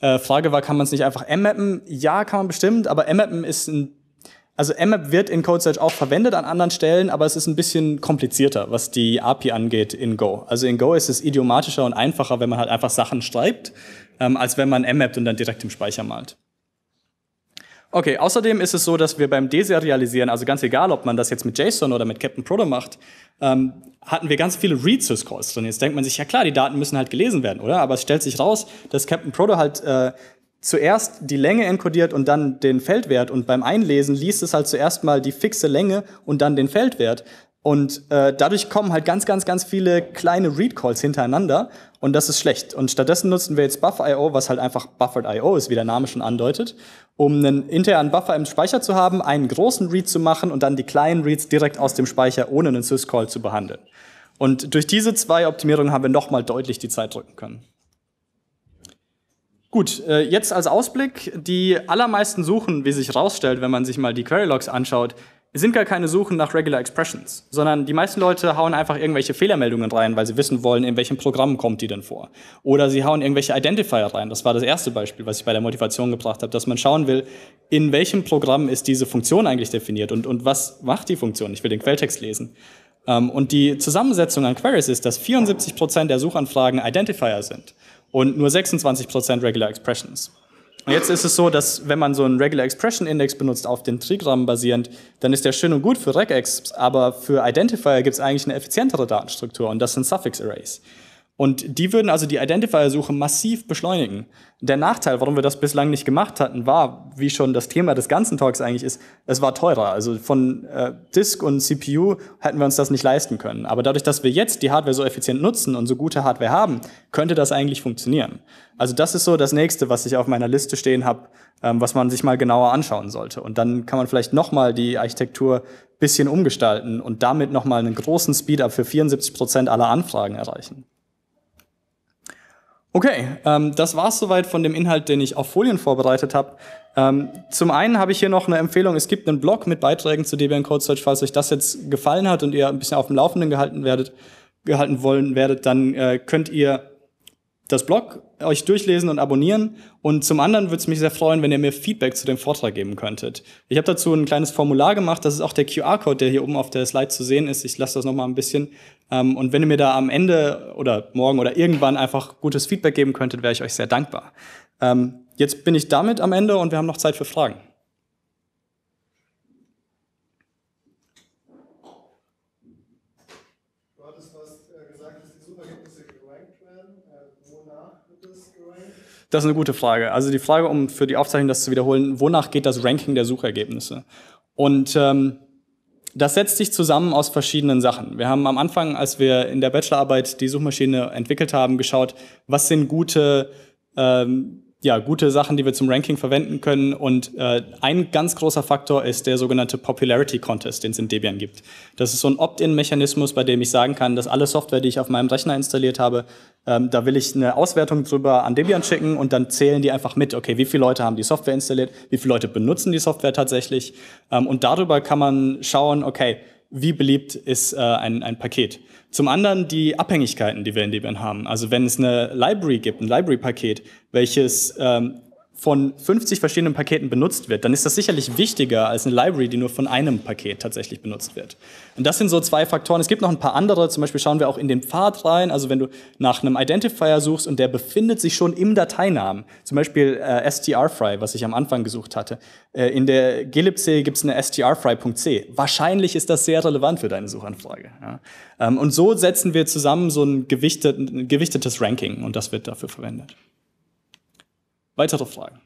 S1: Äh, Frage war, kann man es nicht einfach mmappen? Ja, kann man bestimmt, aber mmappen ist ein also mmap wird in CodeSearch auch verwendet an anderen Stellen, aber es ist ein bisschen komplizierter, was die API angeht in Go. Also in Go ist es idiomatischer und einfacher, wenn man halt einfach Sachen schreibt, ähm, als wenn man mmappt und dann direkt im Speicher malt. Okay, außerdem ist es so, dass wir beim Deserialisieren, also ganz egal, ob man das jetzt mit JSON oder mit Captain Proto macht, ähm, hatten wir ganz viele read sys Calls drin. Jetzt denkt man sich, ja klar, die Daten müssen halt gelesen werden, oder? Aber es stellt sich raus, dass Captain Proto halt äh, zuerst die Länge encodiert und dann den Feldwert und beim Einlesen liest es halt zuerst mal die fixe Länge und dann den Feldwert. Und äh, dadurch kommen halt ganz, ganz, ganz viele kleine Read-Calls hintereinander und das ist schlecht. Und stattdessen nutzen wir jetzt Buffer.io, was halt einfach Buffered.io ist, wie der Name schon andeutet, um einen internen Buffer im Speicher zu haben, einen großen Read zu machen und dann die kleinen Reads direkt aus dem Speicher ohne einen Syscall zu behandeln. Und durch diese zwei Optimierungen haben wir nochmal deutlich die Zeit drücken können. Gut, äh, jetzt als Ausblick, die allermeisten Suchen, wie sich rausstellt, wenn man sich mal die Querylogs anschaut, es sind gar keine Suchen nach Regular Expressions, sondern die meisten Leute hauen einfach irgendwelche Fehlermeldungen rein, weil sie wissen wollen, in welchem Programm kommt die denn vor. Oder sie hauen irgendwelche Identifier rein. Das war das erste Beispiel, was ich bei der Motivation gebracht habe, dass man schauen will, in welchem Programm ist diese Funktion eigentlich definiert und, und was macht die Funktion? Ich will den Quelltext lesen. Ähm, und die Zusammensetzung an Queries ist, dass 74% der Suchanfragen Identifier sind und nur 26% Regular Expressions. Und jetzt ist es so, dass wenn man so einen Regular Expression Index benutzt, auf den Trigramm basierend, dann ist der schön und gut für Regex, aber für Identifier gibt es eigentlich eine effizientere Datenstruktur und das sind Suffix Arrays. Und die würden also die Identifier-Suche massiv beschleunigen. Der Nachteil, warum wir das bislang nicht gemacht hatten, war, wie schon das Thema des ganzen Talks eigentlich ist, es war teurer. Also von äh, Disk und CPU hätten wir uns das nicht leisten können. Aber dadurch, dass wir jetzt die Hardware so effizient nutzen und so gute Hardware haben, könnte das eigentlich funktionieren. Also das ist so das nächste, was ich auf meiner Liste stehen habe, ähm, was man sich mal genauer anschauen sollte. Und dann kann man vielleicht nochmal die Architektur bisschen umgestalten und damit nochmal einen großen Speed-up für 74 Prozent aller Anfragen erreichen. Okay, ähm, das war es soweit von dem Inhalt, den ich auf Folien vorbereitet habe. Ähm, zum einen habe ich hier noch eine Empfehlung. Es gibt einen Blog mit Beiträgen zu Debian Code Search. Falls euch das jetzt gefallen hat und ihr ein bisschen auf dem Laufenden gehalten werdet, gehalten wollen werdet, dann äh, könnt ihr das Blog euch durchlesen und abonnieren. Und zum anderen würde es mich sehr freuen, wenn ihr mir Feedback zu dem Vortrag geben könntet. Ich habe dazu ein kleines Formular gemacht. Das ist auch der QR-Code, der hier oben auf der Slide zu sehen ist. Ich lasse das nochmal ein bisschen. Ähm, und wenn ihr mir da am Ende oder morgen oder irgendwann einfach gutes Feedback geben könntet, wäre ich euch sehr dankbar. Ähm, jetzt bin ich damit am Ende und wir haben noch Zeit für Fragen. Das ist eine gute Frage. Also die Frage, um für die Aufzeichnung das zu wiederholen, wonach geht das Ranking der Suchergebnisse? Und ähm, das setzt sich zusammen aus verschiedenen Sachen. Wir haben am Anfang, als wir in der Bachelorarbeit die Suchmaschine entwickelt haben, geschaut, was sind gute ähm, ja, gute Sachen, die wir zum Ranking verwenden können. Und äh, ein ganz großer Faktor ist der sogenannte Popularity Contest, den es in Debian gibt. Das ist so ein Opt-in-Mechanismus, bei dem ich sagen kann, dass alle Software, die ich auf meinem Rechner installiert habe, ähm, da will ich eine Auswertung drüber an Debian schicken und dann zählen die einfach mit, okay, wie viele Leute haben die Software installiert, wie viele Leute benutzen die Software tatsächlich. Ähm, und darüber kann man schauen, okay, wie beliebt ist äh, ein, ein Paket. Zum anderen die Abhängigkeiten, die wir in Debian haben. Also wenn es eine Library gibt, ein Library-Paket, welches ähm, von 50 verschiedenen Paketen benutzt wird, dann ist das sicherlich wichtiger als eine Library, die nur von einem Paket tatsächlich benutzt wird. Und das sind so zwei Faktoren. Es gibt noch ein paar andere, zum Beispiel schauen wir auch in den Pfad rein, also wenn du nach einem Identifier suchst und der befindet sich schon im Dateinamen, zum Beispiel äh, strfry, was ich am Anfang gesucht hatte. Äh, in der glibc gibt es eine strfry.c. Wahrscheinlich ist das sehr relevant für deine Suchanfrage. Ja? Ähm, und so setzen wir zusammen so ein, gewichtet, ein gewichtetes Ranking und das wird dafür verwendet. Weitere Fragen?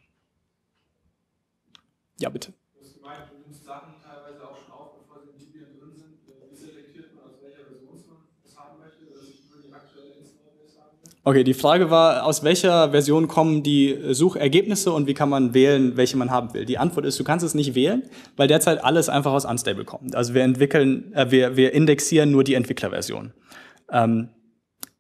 S1: Ja, bitte. Du hast gemeint, du nimmst Sachen teilweise auch schon auf, bevor sie in Libyen drin sind. Wie selektiert man, aus welcher Version man das haben möchte? Das ist nur die aktuelle Okay, die Frage war, aus welcher Version kommen die Suchergebnisse und wie kann man wählen, welche man haben will? Die Antwort ist, du kannst es nicht wählen, weil derzeit alles einfach aus Unstable kommt. Also wir entwickeln, äh, wir, wir indexieren nur die Entwicklerversion. Ähm,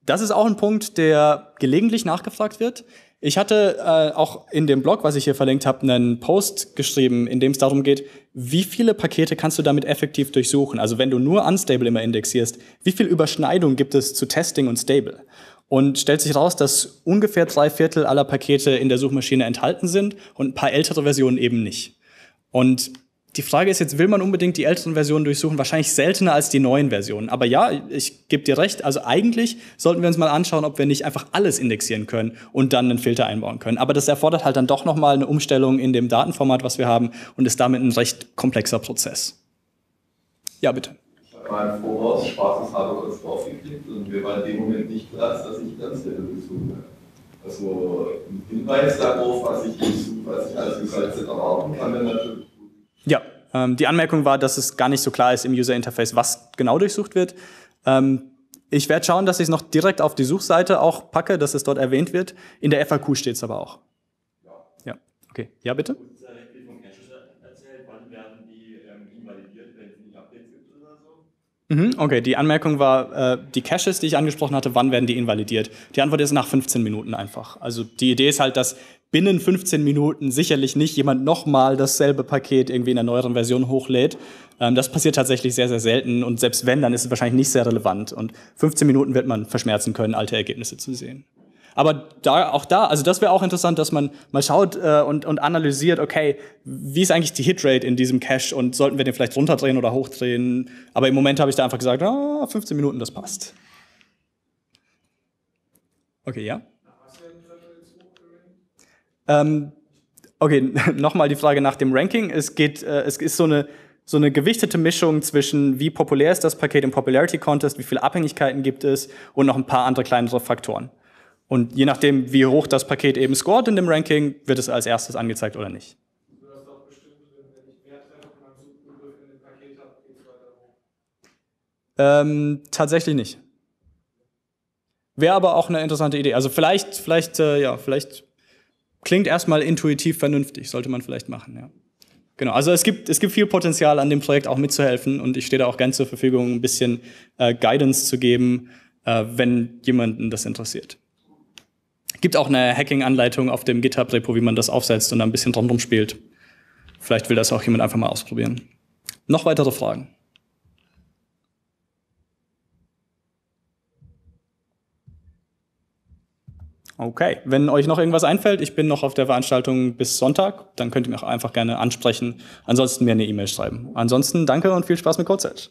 S1: das ist auch ein Punkt, der gelegentlich nachgefragt wird. Ich hatte äh, auch in dem Blog, was ich hier verlinkt habe, einen Post geschrieben, in dem es darum geht, wie viele Pakete kannst du damit effektiv durchsuchen? Also wenn du nur unstable immer indexierst, wie viel Überschneidung gibt es zu Testing und stable? Und stellt sich raus, dass ungefähr drei Viertel aller Pakete in der Suchmaschine enthalten sind und ein paar ältere Versionen eben nicht. Und die Frage ist jetzt, will man unbedingt die älteren Versionen durchsuchen? Wahrscheinlich seltener als die neuen Versionen. Aber ja, ich gebe dir recht. Also eigentlich sollten wir uns mal anschauen, ob wir nicht einfach alles indexieren können und dann einen Filter einbauen können. Aber das erfordert halt dann doch nochmal eine Umstellung in dem Datenformat, was wir haben und ist damit ein recht komplexer Prozess. Ja, bitte. Ich habe mal voraus spaßeshalber kurz draufgeklickt und mir war in dem Moment nicht klar, dass ich ganz Ganzwerte gezogen habe. Also ein Hinweis darauf, was ich, was ich als Gesetz erwarten kann, wenn natürlich ähm, die Anmerkung war, dass es gar nicht so klar ist im User Interface, was genau durchsucht wird. Ähm, ich werde schauen, dass ich es noch direkt auf die Suchseite auch packe, dass es dort erwähnt wird. In der FAQ steht es aber auch. Ja. ja. Okay. Ja, bitte? Okay, die Anmerkung war, äh, die Caches, die ich angesprochen hatte, wann werden die invalidiert? Die Antwort ist nach 15 Minuten einfach. Also die Idee ist halt, dass binnen 15 Minuten sicherlich nicht jemand nochmal dasselbe Paket irgendwie in einer neueren Version hochlädt. Ähm, das passiert tatsächlich sehr, sehr selten und selbst wenn, dann ist es wahrscheinlich nicht sehr relevant und 15 Minuten wird man verschmerzen können, alte Ergebnisse zu sehen. Aber da, auch da, also das wäre auch interessant, dass man mal schaut äh, und, und analysiert, okay, wie ist eigentlich die Hitrate in diesem Cache und sollten wir den vielleicht runterdrehen oder hochdrehen? Aber im Moment habe ich da einfach gesagt, ah, 15 Minuten, das passt. Okay, ja? Ähm, okay, nochmal die Frage nach dem Ranking. Es geht, äh, es ist so eine, so eine gewichtete Mischung zwischen, wie populär ist das Paket im Popularity Contest, wie viele Abhängigkeiten gibt es und noch ein paar andere kleinere Faktoren. Und je nachdem, wie hoch das Paket eben scored in dem Ranking, wird es als erstes angezeigt oder nicht. Ähm, tatsächlich nicht. Wäre aber auch eine interessante Idee. Also vielleicht, vielleicht, äh, ja, vielleicht klingt erstmal intuitiv vernünftig, sollte man vielleicht machen, ja. Genau, also es gibt, es gibt viel Potenzial an dem Projekt auch mitzuhelfen und ich stehe da auch gern zur Verfügung, ein bisschen äh, Guidance zu geben, äh, wenn jemanden das interessiert. Es Gibt auch eine Hacking-Anleitung auf dem GitHub-Repo, wie man das aufsetzt und da ein bisschen drumherum spielt. Vielleicht will das auch jemand einfach mal ausprobieren. Noch weitere Fragen? Okay, wenn euch noch irgendwas einfällt, ich bin noch auf der Veranstaltung bis Sonntag, dann könnt ihr mich auch einfach gerne ansprechen. Ansonsten mir eine E-Mail schreiben. Ansonsten danke und viel Spaß mit Codesage.